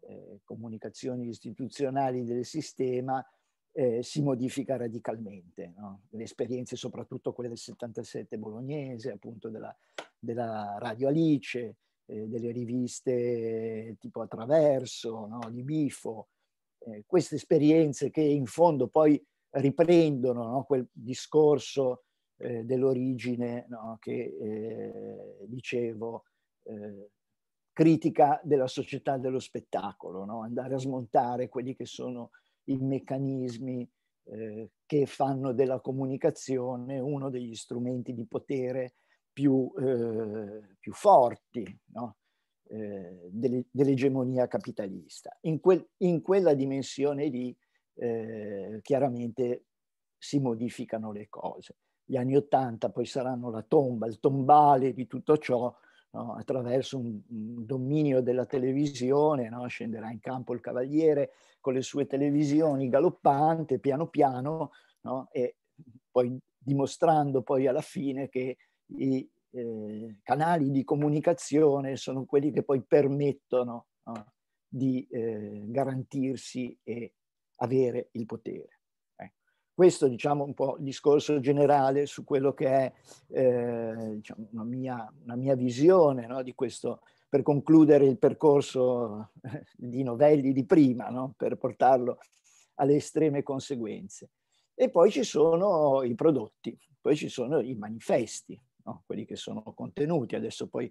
eh, comunicazioni istituzionali del sistema eh, si modifica radicalmente. No? Le esperienze, soprattutto quelle del 77 bolognese, appunto della, della Radio Alice, eh, delle riviste tipo Attraverso, no? di Bifo, eh, queste esperienze che in fondo poi riprendono no, quel discorso eh, dell'origine no, che eh, dicevo, eh, critica della società dello spettacolo, no? andare a smontare quelli che sono i meccanismi che fanno della comunicazione uno degli strumenti di potere più, più forti. No? eh, dell'egemonia capitalista. In, quel, in, quella dimensione lì eh, chiaramente si modificano le cose. Gli anni Ottanta poi saranno la tomba, il tombale di tutto ciò, no? attraverso un, un, dominio della televisione, no? scenderà in campo il cavaliere con le sue televisioni galoppante, piano piano, no? e poi dimostrando poi alla fine che i, eh, canali di comunicazione sono quelli che poi permettono no, di eh, garantirsi e avere il potere. Eh. Questo diciamo un po' il discorso generale su quello che è eh, diciamo, una, mia, una, mia, visione no, di questo, per concludere il percorso eh, di Novelli di prima, no, per portarlo alle estreme conseguenze. E poi ci sono i prodotti, poi ci sono i manifesti, no? quelli che sono contenuti, adesso poi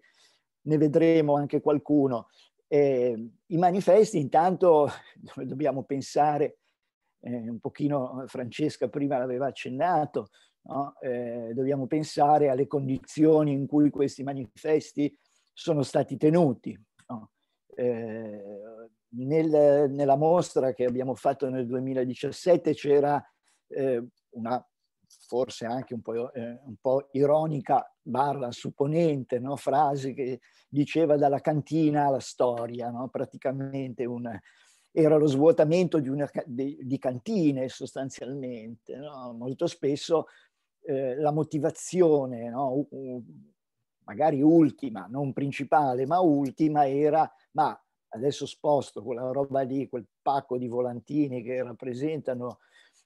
ne vedremo anche qualcuno. Eh, I manifesti intanto dobbiamo pensare, eh, un pochino eh, Francesca prima l'aveva accennato, no? eh, dobbiamo pensare alle condizioni in cui questi manifesti sono stati tenuti. No? Eh, nel, nella mostra che abbiamo fatto nel 2017 c'era eh, una forse anche un po', eh, un po ironica, barra supponente, no? frase che diceva dalla cantina alla storia, no? praticamente un, era lo svuotamento di, una, di, di cantine sostanzialmente. No? Molto spesso eh, la motivazione, u, u, magari ultima, non principale, ma ultima era ma adesso sposto quella roba lì, quel pacco di volantini che rappresentano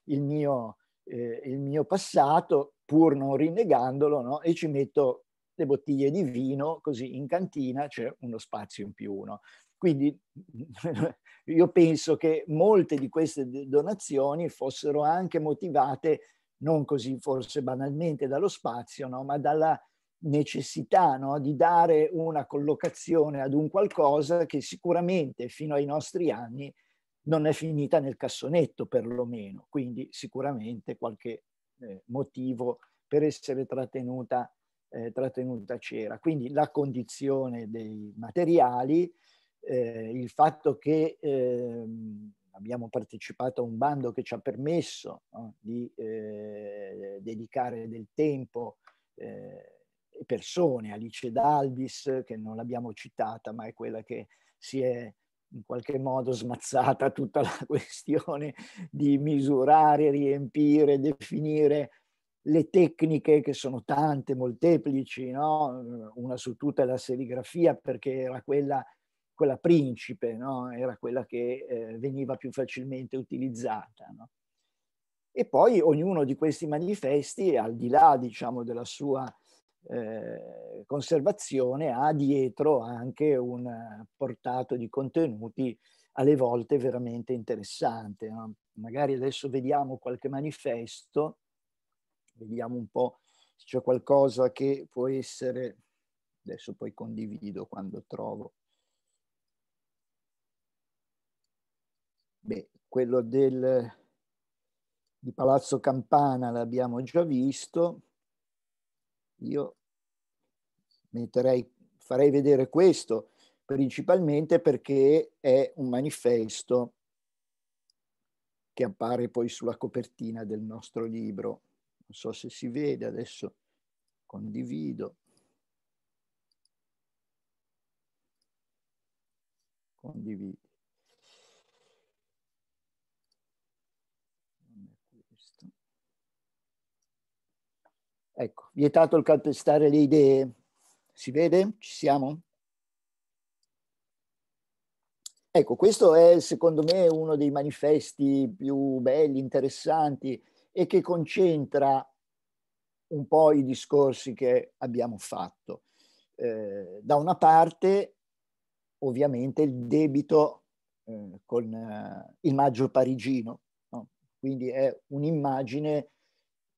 il mio eh, il mio passato, pur non rinnegandolo, no? e ci metto le bottiglie di vino, così in cantina c'è uno spazio in più uno. Quindi io penso che molte di queste donazioni fossero anche motivate non così forse banalmente dallo spazio, no? ma dalla necessità no? di dare una collocazione ad un qualcosa che sicuramente fino ai nostri anni non è finita nel cassonetto perlomeno, quindi sicuramente qualche eh, motivo per essere trattenuta, eh, trattenuta c'era. Quindi la condizione dei materiali, eh, il fatto che ehm, abbiamo partecipato a un bando che ci ha permesso no, di eh, dedicare del tempo eh, persone, Alice Dalbis, che non l'abbiamo citata, ma è quella che si è in qualche modo smazzata tutta la questione di misurare, riempire, definire le tecniche che sono tante, molteplici, no? una su tutte la serigrafia perché era quella, quella principe, no? era quella che eh, veniva più facilmente utilizzata. No? E poi ognuno di questi manifesti, al di là diciamo, della sua eh, conservazione ha dietro anche un portato di contenuti alle volte veramente interessante. No? Magari adesso vediamo qualche manifesto, vediamo un po' se c'è qualcosa che può essere, adesso poi condivido quando trovo. Beh, quello del, di Palazzo Campana l'abbiamo già visto, io metterei, farei vedere questo principalmente perché è un manifesto che appare poi sulla copertina del nostro libro. Non so se si vede, adesso condivido. Condividi. Ecco, vietato il calpestare le idee. Si vede? Ci siamo? Ecco, questo è secondo me uno dei manifesti più belli, interessanti e che concentra un po' i discorsi che abbiamo fatto. Eh, da una parte, ovviamente, il debito eh, con eh, il maggio parigino, no? quindi è un'immagine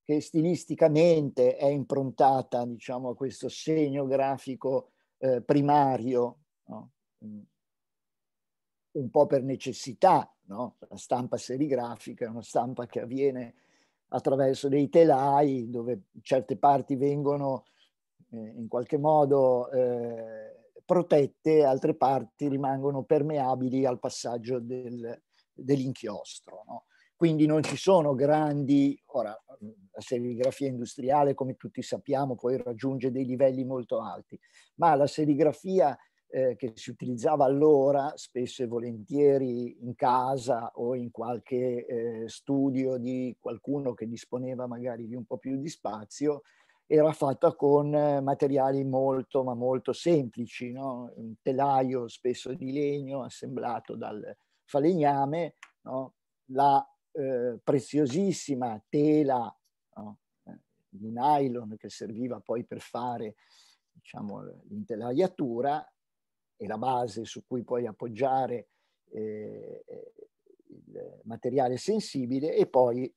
che stilisticamente è improntata diciamo, a questo segno grafico eh, primario, no? Mm. un po' per necessità. No? La stampa serigrafica è una stampa che avviene attraverso dei telai dove certe parti vengono eh, in qualche modo eh, protette, altre parti rimangono permeabili al passaggio del, dell'inchiostro. No? quindi non ci sono grandi, ora la serigrafia industriale come tutti sappiamo poi raggiunge dei livelli molto alti, ma la serigrafia eh, che si utilizzava allora spesso e volentieri in casa o in qualche eh, studio di qualcuno che disponeva magari di un po' più di spazio, era fatta con eh, materiali molto ma molto semplici, no? un telaio spesso di legno assemblato dal falegname, no? la eh, preziosissima tela no? Eh, di nylon che serviva poi per fare diciamo, l'intelaiatura e la base su cui poi appoggiare eh, il materiale sensibile e poi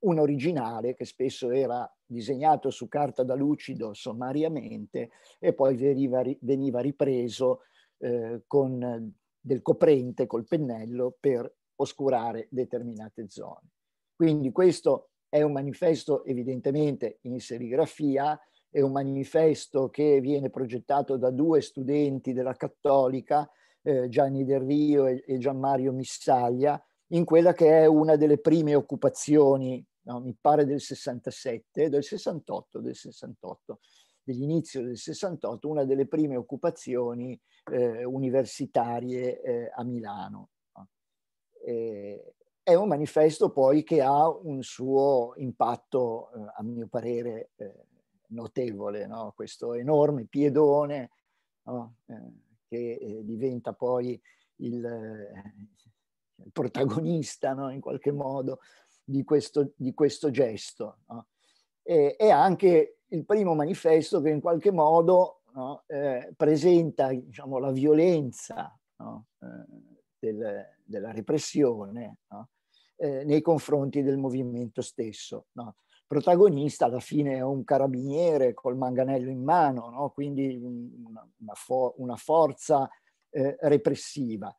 un originale che spesso era disegnato su carta da lucido sommariamente e poi veniva, veniva ripreso eh, con del coprente col pennello per oscurare determinate zone. Quindi questo è un manifesto evidentemente in serigrafia, è un manifesto che viene progettato da due studenti della Cattolica, eh, Gianni Del Rio e, e Gianmario Missaglia, in quella che è una delle prime occupazioni, no, mi pare del 67, del 68, del 68, dell'inizio del 68, una delle prime occupazioni eh, universitarie eh, a Milano eh, è un manifesto poi che ha un suo impatto, eh, a mio parere, eh, notevole, no? questo enorme piedone no? Eh, che eh, diventa poi il, eh, il protagonista no? in qualche modo di questo, di questo gesto. E, è anche il primo manifesto che in qualche modo presenta diciamo, la violenza. No? Eh, del, della repressione no? eh, nei confronti del movimento stesso. No? protagonista alla fine è un carabiniere col manganello in mano, no? quindi una, una, fo una forza eh, repressiva.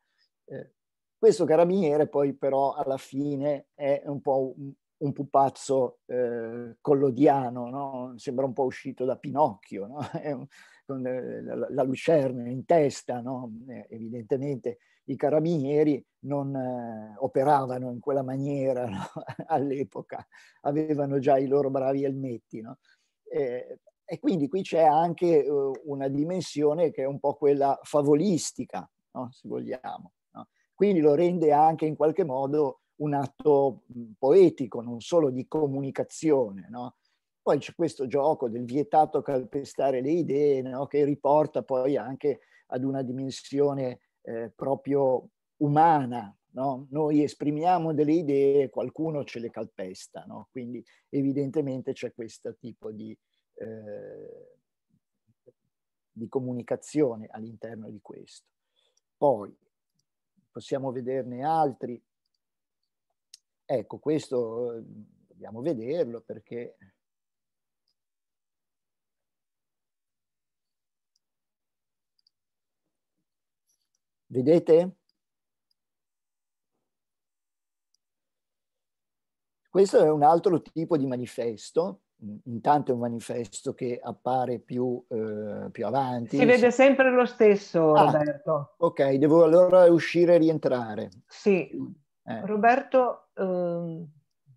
Eh, questo carabiniere poi però alla fine è un po' un, un pupazzo eh, collodiano, no? sembra un po' uscito da Pinocchio, no? un, con eh, la, la, lucerna in testa, eh, evidentemente i carabinieri non eh, operavano in quella maniera no? all'epoca, avevano già i loro bravi elmetti. No? Eh, e quindi qui c'è anche eh, una dimensione che è un po' quella favolistica, no? se vogliamo. Quindi lo rende anche in qualche modo un atto poetico, non solo di comunicazione. Poi c'è questo gioco del vietato calpestare le idee, che riporta poi anche ad una dimensione eh, proprio umana. No? Noi esprimiamo delle idee, qualcuno ce le calpesta, no? quindi evidentemente c'è questo tipo di, eh, di comunicazione all'interno di questo. Poi possiamo vederne altri. Ecco, questo eh, dobbiamo vederlo perché Vedete? Questo è un altro tipo di manifesto, intanto è un manifesto che appare più, eh, più avanti. Si vede sempre lo stesso, ah, Roberto. Ok, devo allora uscire e rientrare. Sì, eh. Roberto, eh,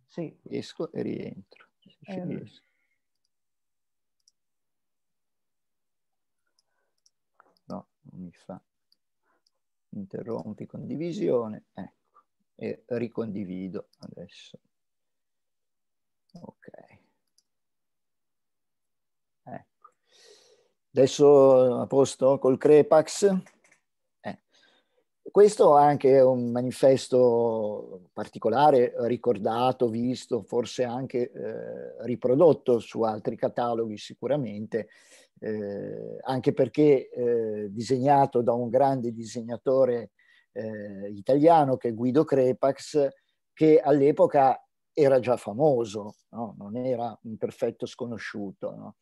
sì. Esco e rientro. Eh. No, non mi fa interrompi condivisione, ecco, e ricondivido adesso. Ok. Ecco. Adesso a posto col Crepax? Eh. Questo è anche un manifesto particolare, ricordato, visto, forse anche eh, riprodotto su altri cataloghi sicuramente, eh, anche perché eh, disegnato da un grande disegnatore eh, italiano che è Guido Crepax, che all'epoca era già famoso, no? non era un perfetto sconosciuto. No?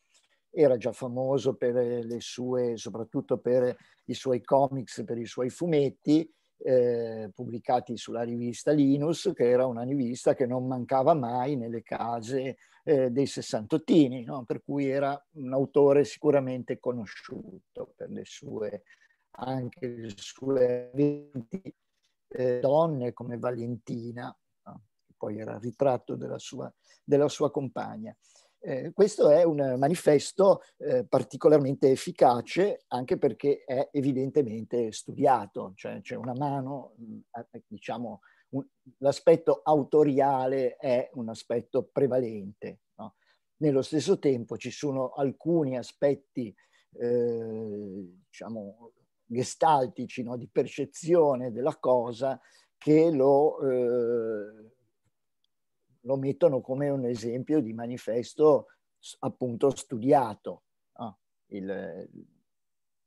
Era già famoso per le sue, soprattutto per i suoi comics, per i suoi fumetti, eh, pubblicati sulla rivista Linus, che era una rivista che non mancava mai nelle case eh, dei sessantottini, no? per cui era un autore sicuramente conosciuto per le sue, anche le sue eh, donne come Valentina, no? che poi era il ritratto della sua, della sua compagna. Eh, questo è un manifesto eh, particolarmente efficace anche perché è evidentemente studiato, cioè c'è una mano, mm, eh, diciamo, un, l'aspetto autoriale è un aspetto prevalente. No? Nello stesso tempo ci sono alcuni aspetti, eh, diciamo, gestaltici, no? di percezione della cosa che lo eh, lo mettono come un esempio di manifesto appunto studiato. Ah, il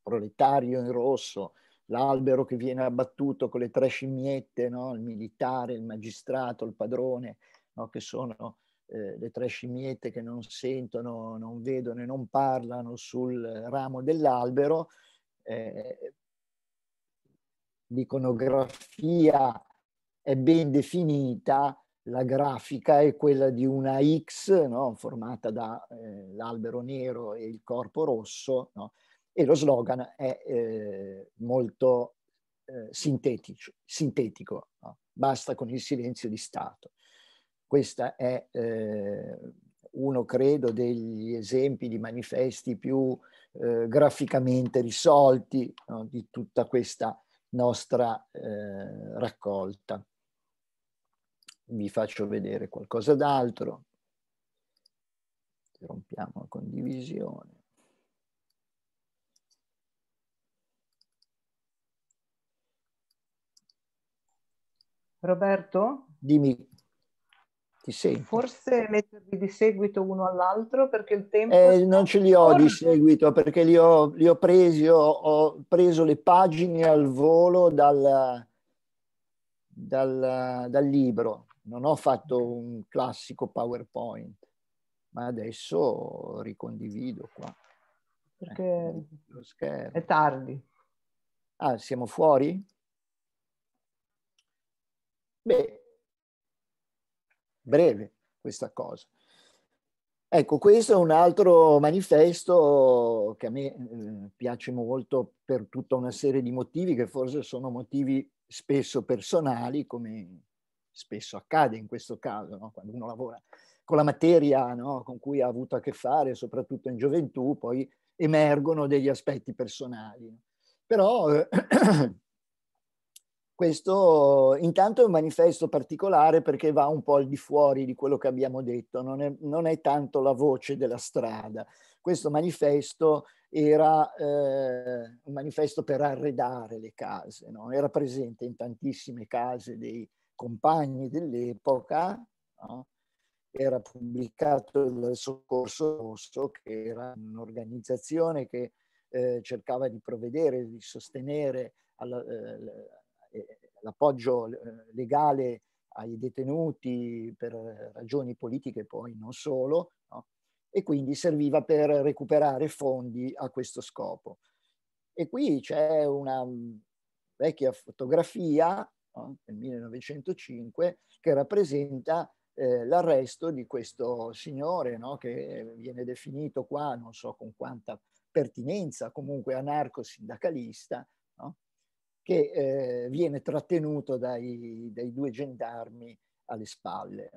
proletario in rosso, l'albero che viene abbattuto con le tre scimmiette, no? il militare, il magistrato, il padrone, no? che sono eh, le tre scimmiette che non sentono, non vedono e non parlano sul ramo dell'albero. Eh, l'iconografia è ben definita, la grafica è quella di una X no? formata dall'albero eh, nero e il corpo rosso no? e lo slogan è eh, molto eh, sintetico, sintetico no? basta con il silenzio di Stato. Questo è eh, uno, credo, degli esempi di manifesti più eh, graficamente risolti di tutta questa nostra eh, raccolta vi faccio vedere qualcosa d'altro. Rompiamo la condivisione. Roberto? Dimmi, ti senti? Forse metterli di seguito uno all'altro perché il tempo... Eh, non ce li ho di seguito perché li ho, li ho presi, ho, ho, preso le pagine al volo dal, dal, dal libro non ho fatto un classico PowerPoint, ma adesso ricondivido qua. Perché eh, è tardi. Ah, siamo fuori? Beh, breve questa cosa. Ecco, questo è un altro manifesto che a me eh, piace molto per tutta una serie di motivi che forse sono motivi spesso personali, come spesso accade in questo caso, no? quando uno lavora con la materia no? con cui ha avuto a che fare, soprattutto in gioventù, poi emergono degli aspetti personali. Però eh, questo intanto è un manifesto particolare perché va un po' al di fuori di quello che abbiamo detto, non è, non è tanto la voce della strada. Questo manifesto era eh, un manifesto per arredare le case, no? era presente in tantissime case dei, compagni dell'epoca, no? era pubblicato il Soccorso Rosso, che era un'organizzazione che eh, cercava di provvedere, di sostenere alla, eh, eh l'appoggio eh, legale ai detenuti per ragioni politiche, poi non solo, no? e quindi serviva per recuperare fondi a questo scopo. E qui c'è una vecchia fotografia nel 1905, che rappresenta eh, l'arresto di questo signore no? che viene definito qua, non so con quanta pertinenza, comunque anarco-sindacalista, no? che eh, viene trattenuto dai, dai, due gendarmi alle spalle.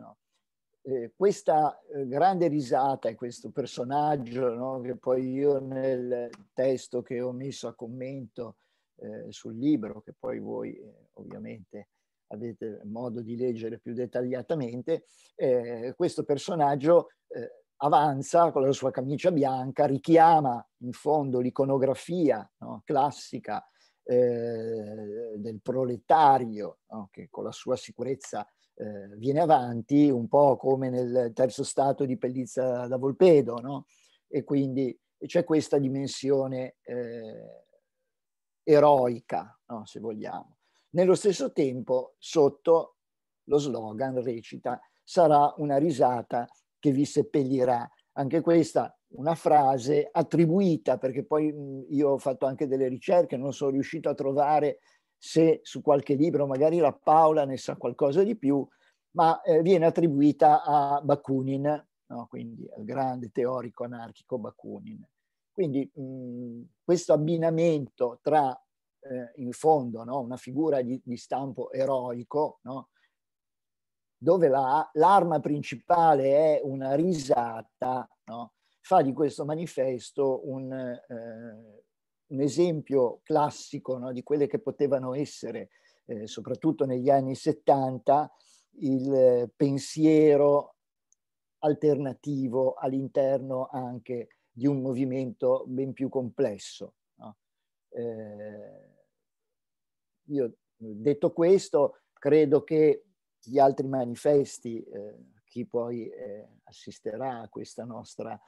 Eh, questa eh, grande risata e questo personaggio no, che poi io nel testo che ho messo a commento eh, sul libro che poi voi eh, ovviamente avete modo di leggere più dettagliatamente, eh, questo personaggio eh, avanza con la sua camicia bianca, richiama in fondo l'iconografia no, classica eh, del proletario no, che con la sua sicurezza eh, viene avanti, un po' come nel terzo stato di Pellizza da Volpedo, no? e quindi c'è questa dimensione eh, eroica, se vogliamo. Nello stesso tempo, sotto lo slogan recita sarà una risata che vi seppellirà. Anche questa una frase attribuita, perché poi io ho fatto anche delle ricerche, non sono riuscito a trovare se su qualche libro, magari la Paola ne sa qualcosa di più, ma eh, viene attribuita a Bakunin, no? quindi al grande teorico anarchico Bakunin. Quindi mh, questo abbinamento tra eh, in fondo, no? una figura di, di stampo eroico, no? dove la, l'arma principale è una risata, no? fa di questo manifesto un, eh, un esempio classico no? di quelle che potevano essere, eh, soprattutto negli anni 70, il eh, pensiero alternativo all'interno anche di un movimento ben più complesso. No? Eh, io detto questo, credo che gli altri manifesti, eh, chi poi eh, assisterà a questa nostra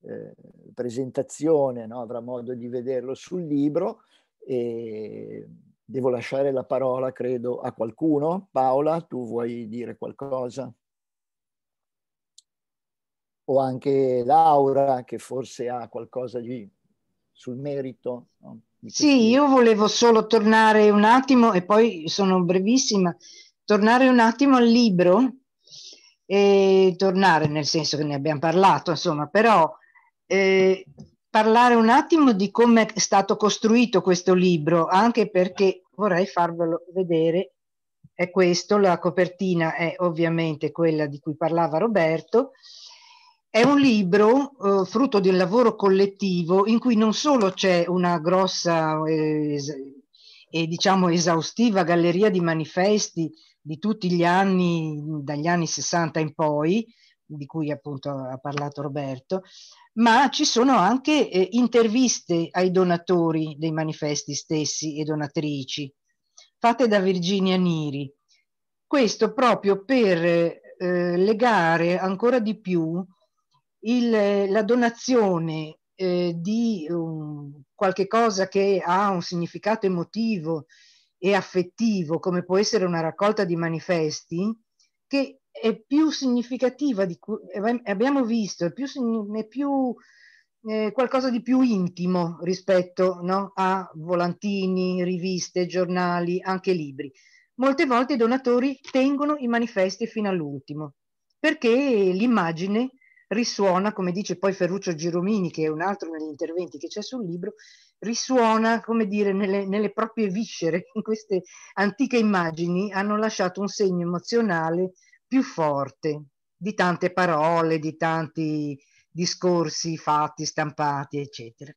eh, presentazione, no? avrà modo di vederlo sul libro. E devo lasciare la parola, credo, a qualcuno. Paola, tu vuoi dire qualcosa? O anche Laura, che forse ha qualcosa di, sul merito? No? Sì, io volevo solo tornare un attimo e poi sono brevissima, tornare un attimo al libro e tornare nel senso che ne abbiamo parlato, insomma, però eh, parlare un attimo di come è stato costruito questo libro, anche perché vorrei farvelo vedere, è questo, la copertina è ovviamente quella di cui parlava Roberto è un libro eh, frutto del lavoro collettivo in cui non solo c'è una grossa eh, e diciamo esaustiva galleria di manifesti di tutti gli anni, dagli anni 60 in poi, di cui appunto ha parlato Roberto, ma ci sono anche eh, interviste ai donatori dei manifesti stessi e donatrici, fatte da Virginia Niri. Questo proprio per eh, legare ancora di più il, la donazione eh, di um, qualche cosa che ha un significato emotivo e affettivo, come può essere una raccolta di manifesti, che è più significativa, di abbiamo visto, è più, è più eh, qualcosa di più intimo rispetto no? a volantini, riviste, giornali, anche libri. Molte volte i donatori tengono i manifesti fino all'ultimo, perché l'immagine risuona, come dice poi Ferruccio Giromini, che è un altro negli interventi che c'è sul libro, risuona, come dire, nelle, nelle proprie viscere, in queste antiche immagini hanno lasciato un segno emozionale più forte di tante parole, di tanti discorsi fatti, stampati, eccetera.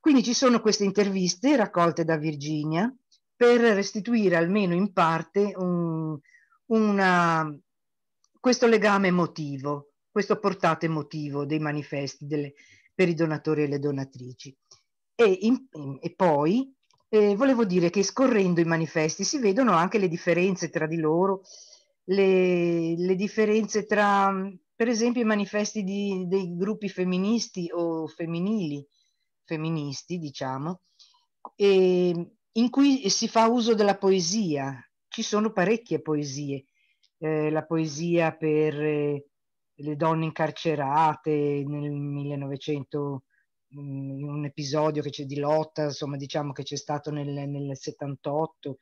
Quindi ci sono queste interviste raccolte da Virginia per restituire almeno in parte un, una, questo legame emotivo questo portato emotivo dei manifesti delle, per i donatori e le donatrici. E, in, e poi eh, volevo dire che scorrendo i manifesti si vedono anche le differenze tra di loro, le, le differenze tra, per esempio, i manifesti di, dei gruppi femministi o femminili, femministi, diciamo, e, in cui si fa uso della poesia. Ci sono parecchie poesie, eh, la poesia per eh, le donne incarcerate nel 1900 mm, in un episodio che c'è di lotta, insomma, diciamo che c'è stato nel, nel 78,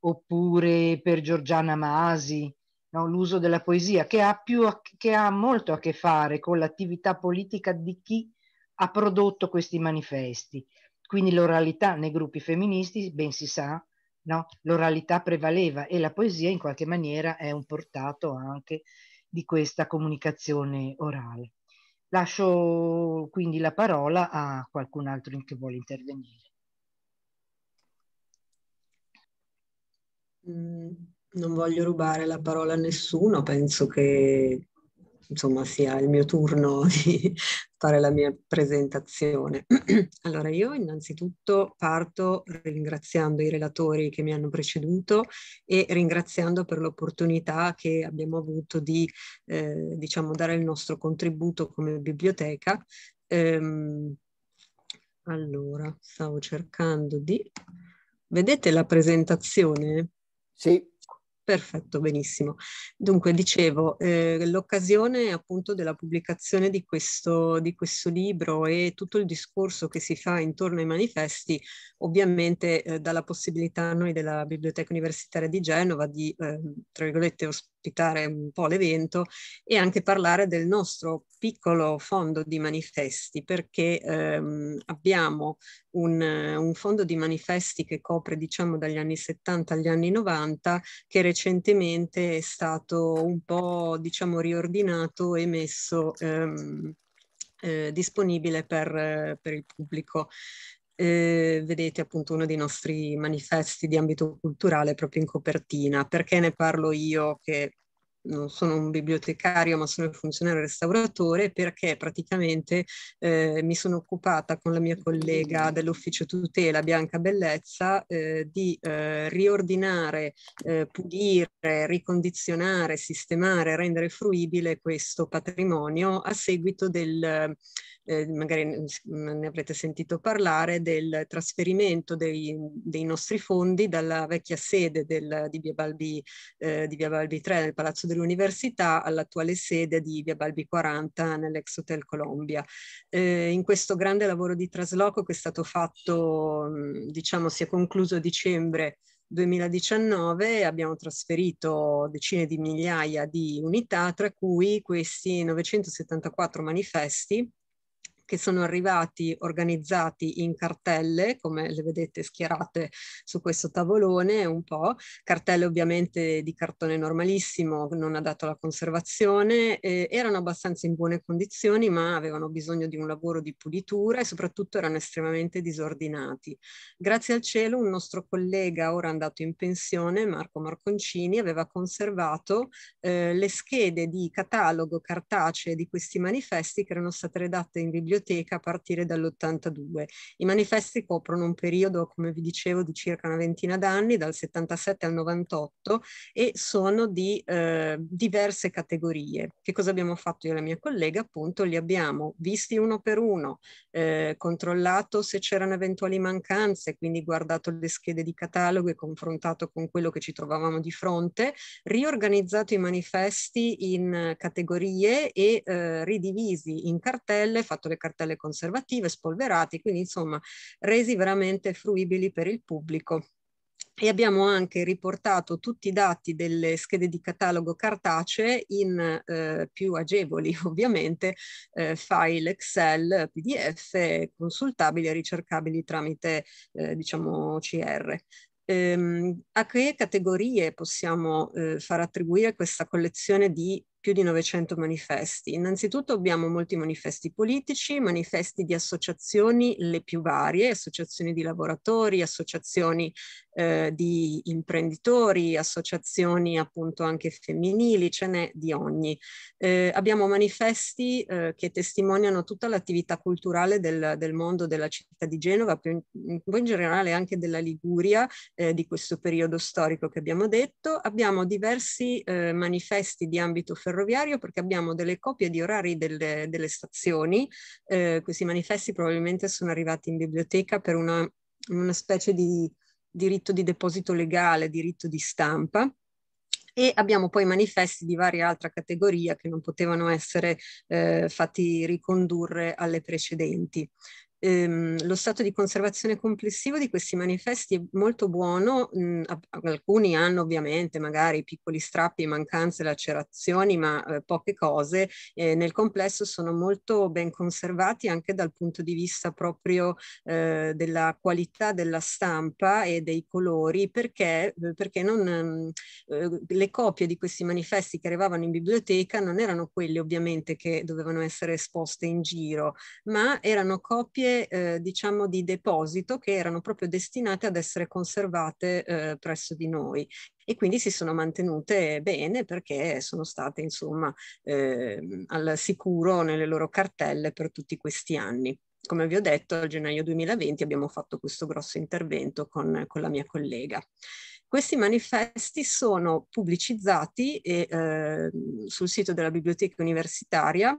oppure per Giorgiana Masi, no? l'uso della poesia, che ha, più, che ha molto a che fare con l'attività politica di chi ha prodotto questi manifesti. Quindi l'oralità nei gruppi femministi, ben si sa, no? l'oralità prevaleva e la poesia in qualche maniera è un portato anche di questa comunicazione orale. Lascio quindi la parola a qualcun altro che vuole intervenire. Mm, non voglio rubare la parola a nessuno, penso che insomma sia il mio turno di fare la mia presentazione. Allora io innanzitutto parto ringraziando i relatori che mi hanno preceduto e ringraziando per l'opportunità che abbiamo avuto di eh, diciamo dare il nostro contributo come biblioteca. Ehm, allora, stavo cercando di... Vedete la presentazione? Sì. Perfetto, benissimo. Dunque, dicevo, eh, l'occasione appunto della pubblicazione di questo, di questo, libro e tutto il discorso che si fa intorno ai manifesti, ovviamente eh, dà la possibilità a noi della Biblioteca Universitaria di Genova di, eh, tra virgolette, ospitare ospitare un po' l'evento e anche parlare del nostro piccolo fondo di manifesti perché ehm, abbiamo un, un, fondo di manifesti che copre diciamo dagli anni 70 agli anni 90 che recentemente è stato un po' diciamo riordinato e messo ehm, eh, disponibile per, per, il pubblico eh, vedete appunto uno dei nostri manifesti di ambito culturale proprio in copertina. Perché ne parlo io che non sono un bibliotecario ma sono il funzionario restauratore perché praticamente eh, mi sono occupata con la mia collega dell'ufficio tutela Bianca Bellezza eh, di eh, riordinare, eh, pulire, ricondizionare, sistemare, rendere fruibile questo patrimonio a seguito del eh, magari ne avrete sentito parlare, del trasferimento dei, dei nostri fondi dalla vecchia sede del, di, via Balbi, eh, di, via Balbi, 3 nel Palazzo dell'Università all'attuale sede di via Balbi 40 nell'ex Hotel Colombia. Eh, in questo grande lavoro di trasloco che è stato fatto, mm, diciamo, si è concluso a dicembre 2019 abbiamo trasferito decine di migliaia di unità, tra cui questi 974 manifesti che sono arrivati organizzati in cartelle, come le vedete schierate su questo tavolone un po', cartelle ovviamente di cartone normalissimo, non adatto alla conservazione, eh, erano abbastanza in buone condizioni ma avevano bisogno di un lavoro di pulitura e soprattutto erano estremamente disordinati. Grazie al cielo un nostro collega ora andato in pensione, Marco Marconcini, aveva conservato eh, le schede di catalogo cartacee di questi manifesti che erano state redatte in biblioteca biblioteca a partire dall'82. I manifesti coprono un periodo, come vi dicevo, di circa una ventina d'anni, dal 77 al 98, e sono di eh, diverse categorie. Che cosa abbiamo fatto io e la mia collega? Appunto, li abbiamo visti uno per uno, eh, controllato se c'erano eventuali mancanze, quindi guardato le schede di catalogo e confrontato con quello che ci trovavamo di fronte, riorganizzato i manifesti in categorie e eh, ridivisi in cartelle, fatto le cartelle cartelle conservative, spolverati, quindi insomma resi veramente fruibili per il pubblico e abbiamo anche riportato tutti i dati delle schede di catalogo cartacee in eh, più agevoli ovviamente eh, file Excel, PDF consultabili e ricercabili tramite eh, diciamo CR. Ehm, a che categorie possiamo eh, far attribuire questa collezione di più di 900 manifesti. Innanzitutto abbiamo molti manifesti politici, manifesti di associazioni le più varie, associazioni di lavoratori, associazioni eh, di imprenditori, associazioni appunto anche femminili, ce n'è di ogni. Eh, abbiamo manifesti eh, che testimoniano tutta l'attività culturale del, del, mondo della città di Genova, più in, in, generale anche della Liguria eh, di questo periodo storico che abbiamo detto. Abbiamo diversi eh, manifesti di ambito femminile, ferroviario perché abbiamo delle copie di orari delle, delle stazioni, eh, questi manifesti probabilmente sono arrivati in biblioteca per una, una specie di diritto di deposito legale, diritto di stampa e abbiamo poi manifesti di varia altra categoria che non potevano essere eh, fatti ricondurre alle precedenti ehm, lo stato di conservazione complessivo di questi manifesti è molto buono, mh, mhmm, alcuni hanno ovviamente magari piccoli strappi, mancanze, lacerazioni, ma eh, poche cose, eh, nel complesso sono molto ben conservati anche dal punto di vista proprio eh, della qualità della stampa e dei colori, perché, eh, perché non, ehm, eh, le copie di questi manifesti che arrivavano in biblioteca non erano quelle ovviamente che dovevano essere esposte in giro, ma erano copie aree eh, diciamo di deposito che erano proprio destinate ad essere conservate eh, presso di noi e quindi si sono mantenute bene perché sono state insomma eh, al sicuro nelle loro cartelle per tutti questi anni. Come vi ho detto, a gennaio 2020 abbiamo fatto questo grosso intervento con, con la mia collega. Questi manifesti sono pubblicizzati e, eh, sul sito della biblioteca universitaria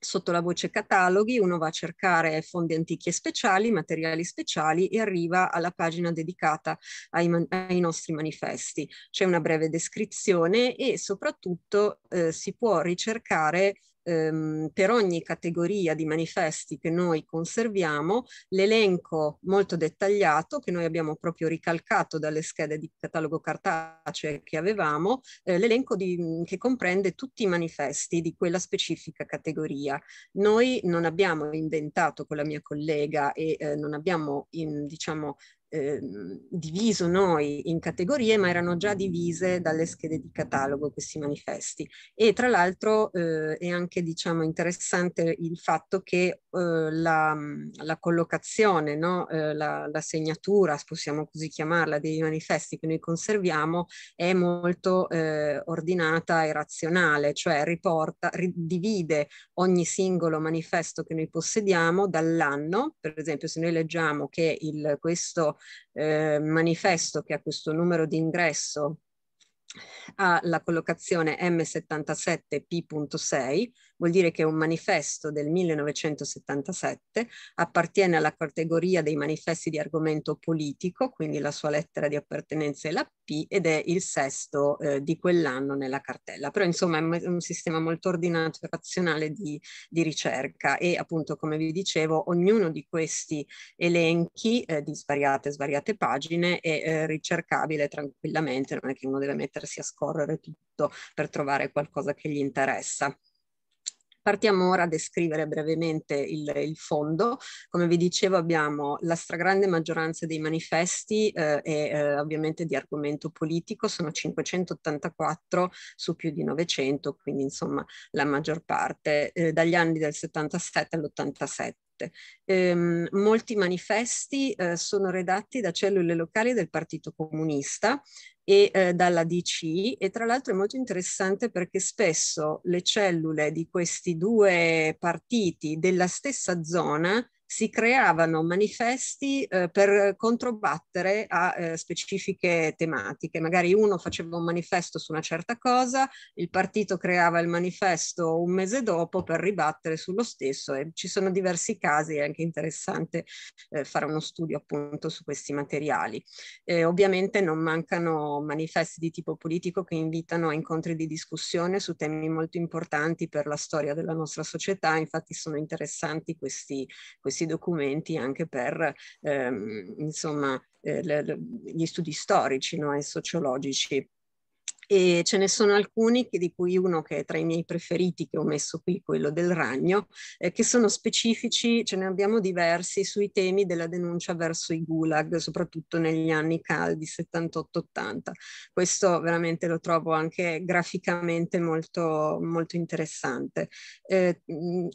Sotto la voce cataloghi uno va a cercare fondi antichi e speciali, materiali speciali e arriva alla pagina dedicata ai, ai nostri manifesti. C'è una breve descrizione e soprattutto eh, si può ricercare ehm, per ogni categoria di manifesti che noi conserviamo l'elenco molto dettagliato che noi abbiamo proprio ricalcato dalle schede di catalogo cartaceo che avevamo, eh, l'elenco che comprende tutti i manifesti di quella specifica categoria. Noi non abbiamo inventato con la mia collega e eh, non abbiamo in, diciamo, Ehm, diviso noi in categorie, ma erano già divise dalle schede di catalogo questi manifesti. E tra l'altro eh, è anche diciamo, interessante il fatto che eh, la, la, collocazione, no? Eh, la, la, segnatura, possiamo così chiamarla, dei manifesti che noi conserviamo è molto eh, ordinata e razionale, cioè riporta, divide ogni singolo manifesto che noi possediamo dall'anno, per esempio se noi leggiamo che il, questo eh, manifesto che ha questo numero di ingresso ha la collocazione M77P.6 vuol dire che un manifesto del 1977, appartiene alla categoria dei manifesti di argomento politico, quindi la sua lettera di appartenenza è la P ed è il sesto eh, di quell'anno nella cartella. Però insomma è un sistema molto ordinato e razionale di, di ricerca e appunto come vi dicevo ognuno di questi elenchi eh, di svariate svariate pagine è eh, ricercabile tranquillamente, non è che uno deve mettersi a scorrere tutto per trovare qualcosa che gli interessa. Partiamo ora a descrivere brevemente il, il fondo. Come vi dicevo abbiamo la stragrande maggioranza dei manifesti eh, eh, ovviamente di argomento politico, sono 584 su più di 900, quindi insomma la maggior parte, eh, dagli anni del 77 all'87 forte. Ehm, molti manifesti eh, sono redatti da cellule locali del Partito Comunista e eh, dalla DC e tra l'altro è molto interessante perché spesso le cellule di questi due partiti della stessa zona si creavano manifesti eh, per controbattere a eh, specifiche tematiche. Magari uno faceva un manifesto su una certa cosa, il partito creava il manifesto un mese dopo per ribattere sullo stesso e ci sono diversi casi, è anche interessante eh, fare uno studio appunto su questi materiali. ovviamente non mancano manifesti di tipo politico che invitano a incontri di discussione su temi molto importanti per la storia della nostra società, infatti sono interessanti questi, questi questi documenti anche per ehm, insomma, eh, le, le, gli studi storici no, e sociologici e ce ne sono alcuni che, di cui uno che è tra i miei preferiti che ho messo qui, quello del ragno, eh, che sono specifici, ce ne abbiamo diversi sui temi della denuncia verso i gulag, soprattutto negli anni caldi 78-80. Questo veramente lo trovo anche graficamente molto, molto interessante. Eh, non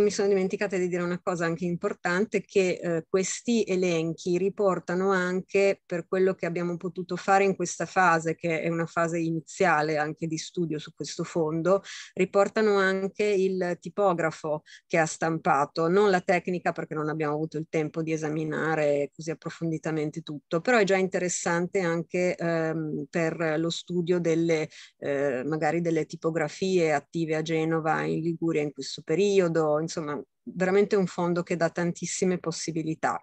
mm, mi sono dimenticata di dire una cosa anche importante, che eh, questi elenchi riportano anche per quello che abbiamo potuto fare in questa fase, che è una fase iniziale, iniziale anche di studio su questo fondo, riportano anche il tipografo che ha stampato, non la tecnica perché non abbiamo avuto il tempo di esaminare così approfonditamente tutto, però è già interessante anche ehm, per lo studio delle, eh, magari delle tipografie attive a Genova, in Liguria in questo periodo, insomma veramente un fondo che dà tantissime possibilità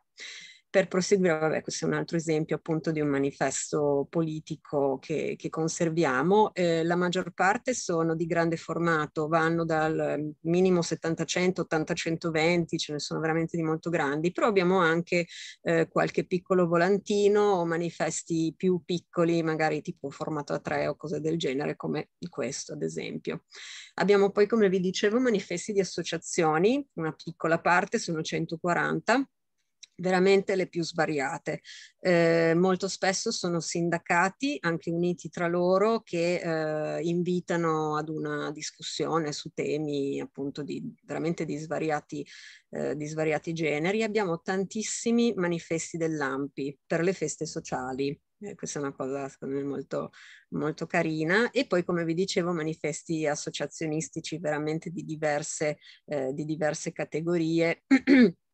per proseguire, vabbè, questo è un altro esempio appunto di un manifesto politico che, che conserviamo, eh, la maggior parte sono di grande formato, vanno dal ehm, minimo 70-100, 80-120, ce ne sono veramente di molto grandi, però abbiamo anche eh, qualche piccolo volantino o manifesti più piccoli, magari tipo formato a tre o cose del genere, come questo ad esempio. Abbiamo poi, come vi dicevo, manifesti di associazioni, una piccola parte, sono 140, veramente le più svariate. Eh, molto spesso sono sindacati, anche uniti tra loro, che eh, invitano ad una discussione su temi appunto di, veramente di svariati, eh, di svariati generi. Abbiamo tantissimi manifesti dell'AMPI per le feste sociali. Eh, questa è una cosa secondo me molto, molto carina. E poi, come vi dicevo, manifesti associazionistici veramente di diverse, eh, di diverse categorie.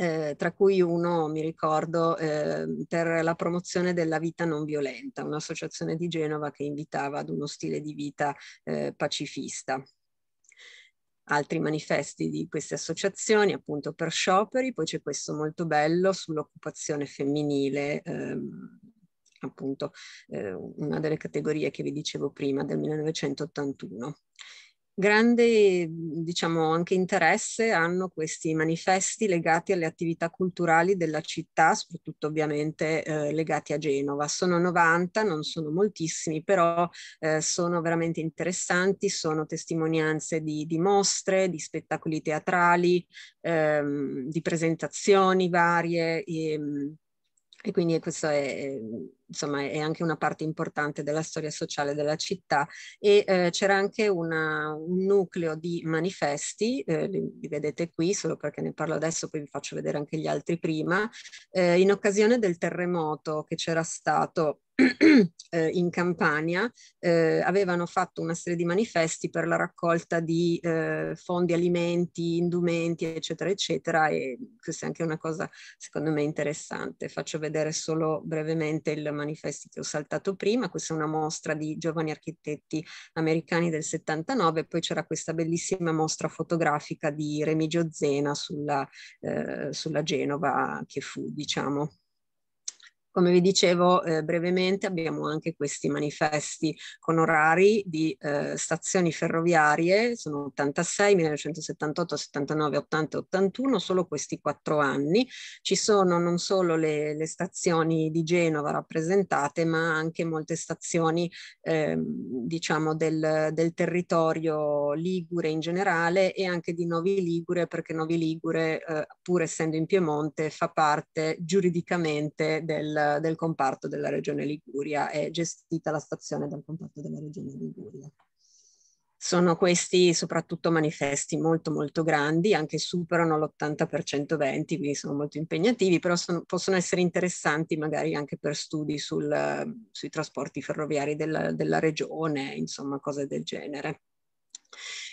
eh, tra cui uno, mi ricordo, eh, per la promozione della vita non violenta, un'associazione di Genova che invitava ad uno stile di vita eh, pacifista. Altri manifesti di queste associazioni, appunto per scioperi, poi c'è questo molto bello sull'occupazione femminile, ehm, appunto eh, una delle categorie che vi dicevo prima del 1981 grande diciamo, anche interesse hanno questi manifesti legati alle attività culturali della città, soprattutto ovviamente eh, legati a Genova. Sono 90, non sono moltissimi, però eh, sono veramente interessanti, sono testimonianze di, di mostre, di spettacoli teatrali, ehm, di presentazioni varie. E, ehm, e quindi questa è, insomma, è anche una parte importante della storia sociale della città. E eh, c'era anche una, un nucleo di manifesti, eh, li, li, vedete qui, solo perché ne parlo adesso, poi vi faccio vedere anche gli altri prima, eh, in occasione del terremoto che c'era stato Eh, in Campania eh, avevano fatto una serie di manifesti per la raccolta di eh, fondi, alimenti, indumenti, eccetera, eccetera. E questa è anche una cosa secondo me interessante. Faccio vedere solo brevemente il manifesto che ho saltato prima. Questa è una mostra di giovani architetti americani del 79. Poi c'era questa bellissima mostra fotografica di Remigio Zena sulla, eh, sulla Genova che fu, diciamo. Come vi dicevo eh, brevemente abbiamo anche questi manifesti con orari di eh, stazioni ferroviarie, sono 86, 1978, 79, 80, 81, solo questi quattro anni. Ci sono non solo le, le stazioni di Genova rappresentate ma anche molte stazioni eh, diciamo del, del territorio ligure in generale e anche di Novi Ligure perché Novi Ligure eh, pur essendo in Piemonte fa parte giuridicamente del del, comparto della regione Liguria, è gestita la stazione dal comparto della regione Liguria sono questi soprattutto manifesti molto molto grandi, anche superano l'80% 20, quindi sono molto impegnativi, però sono, possono essere interessanti magari anche per studi sul, sui trasporti ferroviari della, della regione, insomma cose del genere.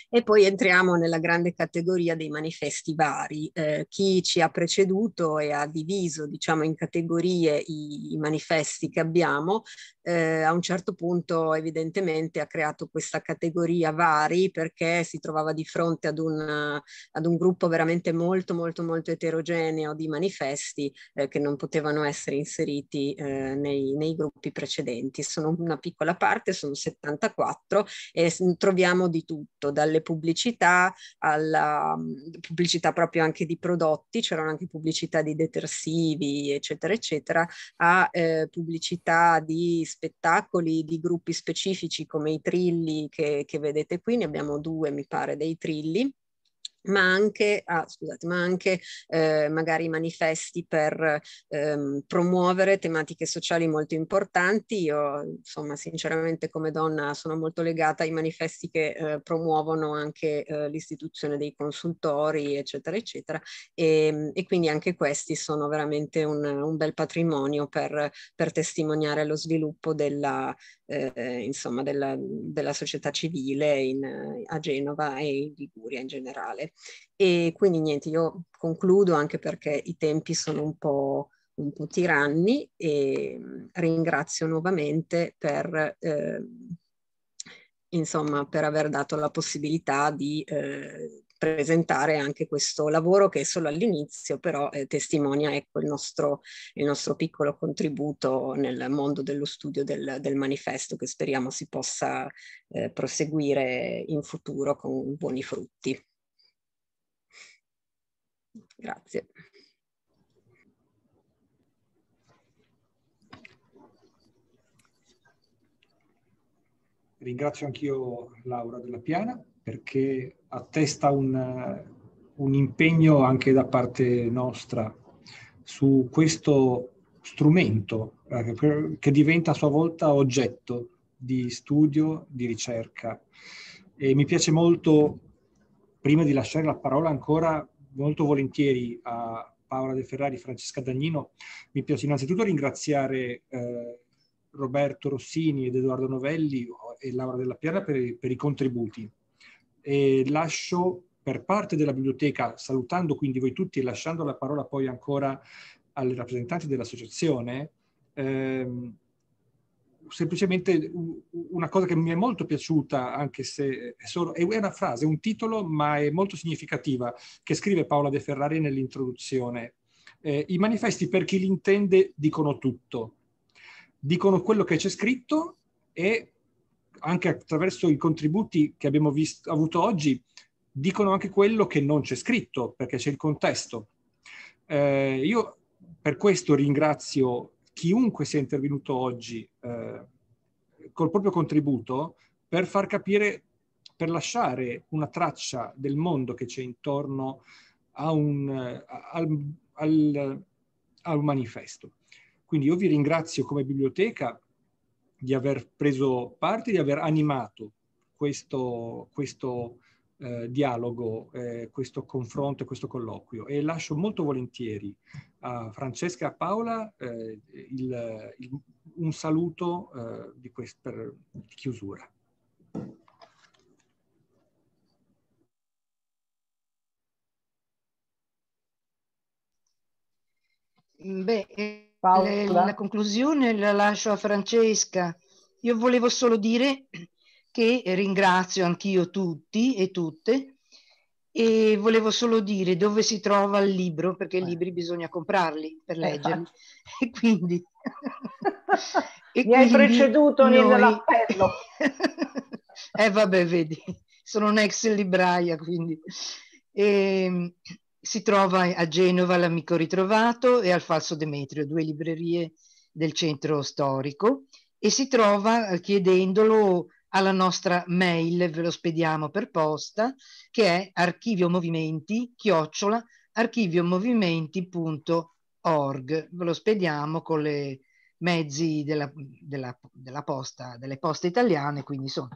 E poi entriamo nella grande categoria dei manifesti vari. Eh, chi ci ha preceduto e ha diviso, diciamo, in categorie i, i manifesti che abbiamo, eh, a un certo punto evidentemente ha creato questa categoria vari perché si trovava di fronte ad un, ad un gruppo veramente molto, molto, molto eterogeneo di manifesti eh, che non potevano essere inseriti eh, nei, nei gruppi precedenti. Sono una piccola parte, sono 74 e troviamo di tutto, dalle alle pubblicità, alla mhmm, pubblicità proprio anche di prodotti, c'erano anche pubblicità di detersivi, eccetera, eccetera, a eh, pubblicità di spettacoli di gruppi specifici come i trilli che, che vedete qui, ne abbiamo due mi pare dei trilli ma anche, ah, scusate, ma anche eh, magari manifesti per ehm, promuovere tematiche sociali molto importanti. Io, insomma, sinceramente come donna sono molto legata ai manifesti che eh, promuovono anche eh, l'istituzione dei consultori, eccetera, eccetera. E, ehm, e quindi anche questi sono veramente un, un bel patrimonio per, per, testimoniare lo sviluppo della, eh, insomma, della, della società civile in, a Genova e in Liguria in generale. E quindi niente, io concludo anche perché i tempi sono un po', un po tiranni e mm, ringrazio nuovamente per, eh, insomma, per aver dato la possibilità di eh, presentare anche questo lavoro che è solo all'inizio, però eh, testimonia ecco, il, nostro, il nostro piccolo contributo nel mondo dello studio del, del manifesto che speriamo si possa eh, proseguire in futuro con buoni frutti. Grazie. Ringrazio anch'io Laura Della Piana perché attesta un, un impegno anche da parte nostra su questo strumento eh, che diventa a sua volta oggetto di studio, di ricerca. E mi piace molto, prima di lasciare la parola ancora molto volentieri a Paola De Ferrari, Francesca Dagnino. Mi piace innanzitutto ringraziare eh, Roberto Rossini ed Edoardo Novelli e Laura Della Pierra per, per i contributi. E lascio per parte della biblioteca, salutando quindi voi tutti e lasciando la parola poi ancora alle rappresentanti dell'associazione, ehm, semplicemente una cosa che mi è molto piaciuta, anche se è, solo, è una frase, un titolo, ma è molto significativa, che scrive Paola De Ferrari nell'introduzione. Eh, I manifesti, per chi li intende, dicono tutto. Dicono quello che c'è scritto e anche attraverso i contributi che abbiamo visto, avuto oggi, dicono anche quello che non c'è scritto, perché c'è il contesto. Eh, io per questo ringrazio chiunque sia intervenuto oggi eh, col proprio contributo per far capire, per lasciare una traccia del mondo che c'è intorno a un, eh, al, al, a manifesto. Quindi io vi ringrazio come biblioteca di aver preso parte, di aver animato questo, questo eh, dialogo, eh, questo confronto e questo colloquio e lascio molto volentieri a Francesca e a Paola eh, il, il, un saluto eh, di, quest, per, di chiusura. Beh, eh, Paola. la conclusione la lascio a Francesca. Io volevo solo dire che ringrazio anch'io tutti e tutte. E volevo solo dire dove si trova il libro, perché i eh. libri bisogna comprarli per esatto. leggerli. e quindi... e Mi hai preceduto noi... nell'appello. eh vabbè, vedi, sono un'ex libraia, quindi... E, ehm, si trova a Genova l'Amico Ritrovato e al Falso Demetrio, due librerie del centro storico, e si trova chiedendolo alla nostra mail, ve lo spediamo per posta, che è archivio movimenti chiocciola archiviomovimenti.org. Ve lo spediamo con le mezzi della, della, della posta, delle poste italiane, quindi insomma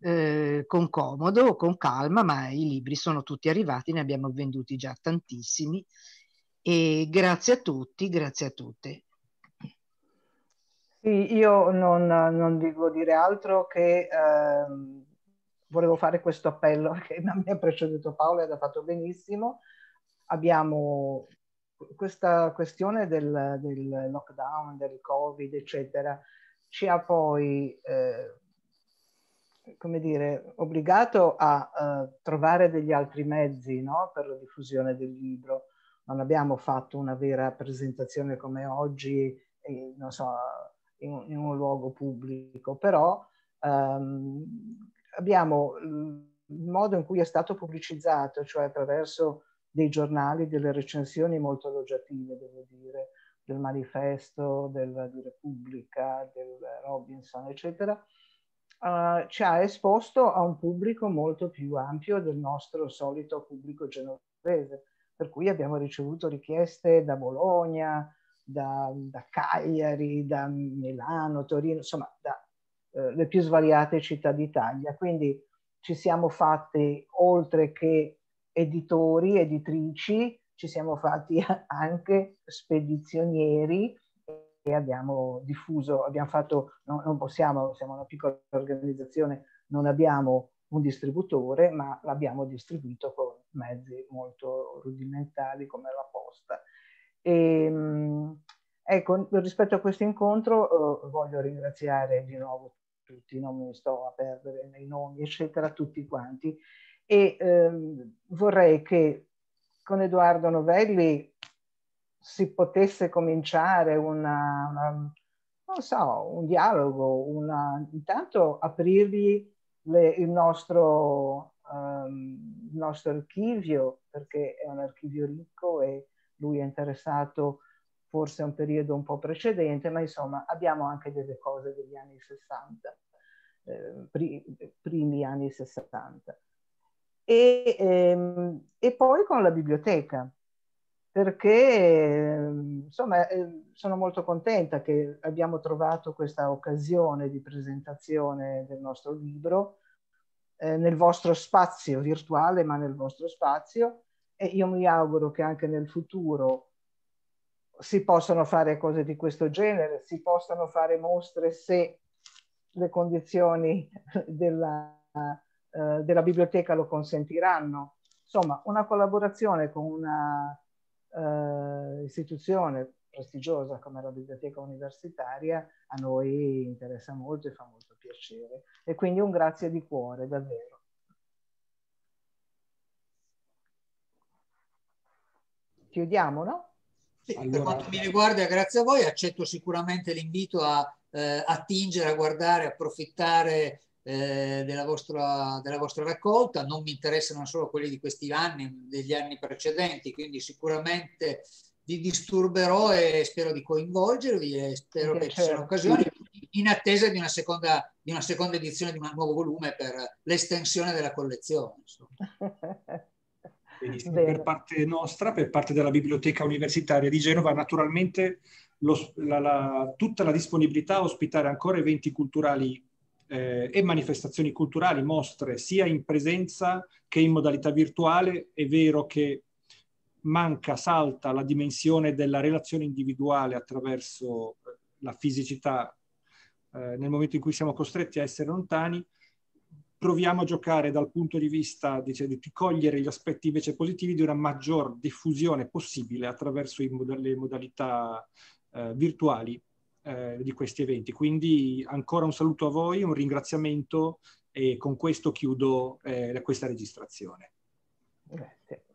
eh, con comodo, con calma, ma i libri sono tutti arrivati, ne abbiamo venduti già tantissimi e grazie a tutti, grazie a tutte. Sì, io non, non devo dire altro che ehm, volevo fare questo appello che mi ha preceduto Paolo ed ha fatto benissimo. Abbiamo questa questione del, del, lockdown, del covid, eccetera, ci ha poi, eh, come dire, obbligato a eh, trovare degli altri mezzi no? per la diffusione del libro. Non abbiamo fatto una vera presentazione come oggi, eh, non so, in, in un luogo pubblico, però ehm, abbiamo il modo in cui è stato pubblicizzato, cioè attraverso dei giornali, delle recensioni molto elogiative, devo dire, del manifesto, del, di Repubblica, del Robinson, eccetera, eh, ci ha esposto a un pubblico molto più ampio del nostro solito pubblico genovese, per cui abbiamo ricevuto richieste da Bologna, da, da Cagliari, da Milano, Torino, insomma da eh, più svariate città d'Italia. Quindi ci siamo fatti, oltre che editori, editrici, ci siamo fatti anche spedizionieri e abbiamo diffuso, abbiamo fatto, no, non possiamo, siamo una piccola organizzazione, non abbiamo un distributore, ma l'abbiamo distribuito con mezzi molto rudimentali come la posta e, ehm, ecco, rispetto a questo incontro eh, voglio ringraziare di nuovo tutti, non mi sto a perdere nei nomi, eccetera, tutti quanti. E ehm, vorrei che con Edoardo Novelli si potesse cominciare una, una non so, un dialogo, una, intanto aprirgli le, il, nostro, um, il nostro archivio, perché è un archivio ricco e lui è interessato forse a un periodo un po' precedente, ma insomma abbiamo anche delle cose degli anni 60, eh, pri- primi anni 60. E, ehm, e, poi con la biblioteca, perché ehm, insomma eh, sono molto contenta che abbiamo trovato questa occasione di presentazione del nostro libro eh, nel vostro spazio virtuale, ma nel vostro spazio, e io mi auguro che anche nel futuro si possano fare cose di questo genere, si possano fare mostre se le condizioni della, eh, della biblioteca lo consentiranno. Insomma, una collaborazione con una eh, istituzione prestigiosa come la biblioteca universitaria a noi interessa molto e fa molto piacere. E quindi un grazie di cuore, davvero. chiudiamo, no? Sì, allora... Per quanto mi riguarda, grazie a voi, accetto sicuramente l'invito a eh, attingere, a guardare, approfittare eh, della, vostra, della, vostra, raccolta. Non mi interessano solo quelli di questi anni, degli anni precedenti, quindi sicuramente vi disturberò e spero di coinvolgervi e spero che ci siano occasioni in attesa di una seconda, di una seconda edizione di un nuovo volume per l'estensione della collezione. Benissimo. Per parte nostra, per parte della Biblioteca Universitaria di Genova, naturalmente lo, la, la, tutta la disponibilità a ospitare ancora eventi culturali eh, e manifestazioni culturali, mostre, sia in presenza che in modalità virtuale. È vero che manca, salta la dimensione della relazione individuale attraverso eh, la fisicità eh, nel momento in cui siamo costretti a essere lontani, proviamo a giocare dal punto di vista dice, di cogliere gli aspetti invece positivi di una maggior diffusione possibile attraverso moda- le modalità eh, virtuali eh, di questi eventi. Quindi ancora un saluto a voi, un ringraziamento e con questo chiudo eh, questa registrazione. Grazie.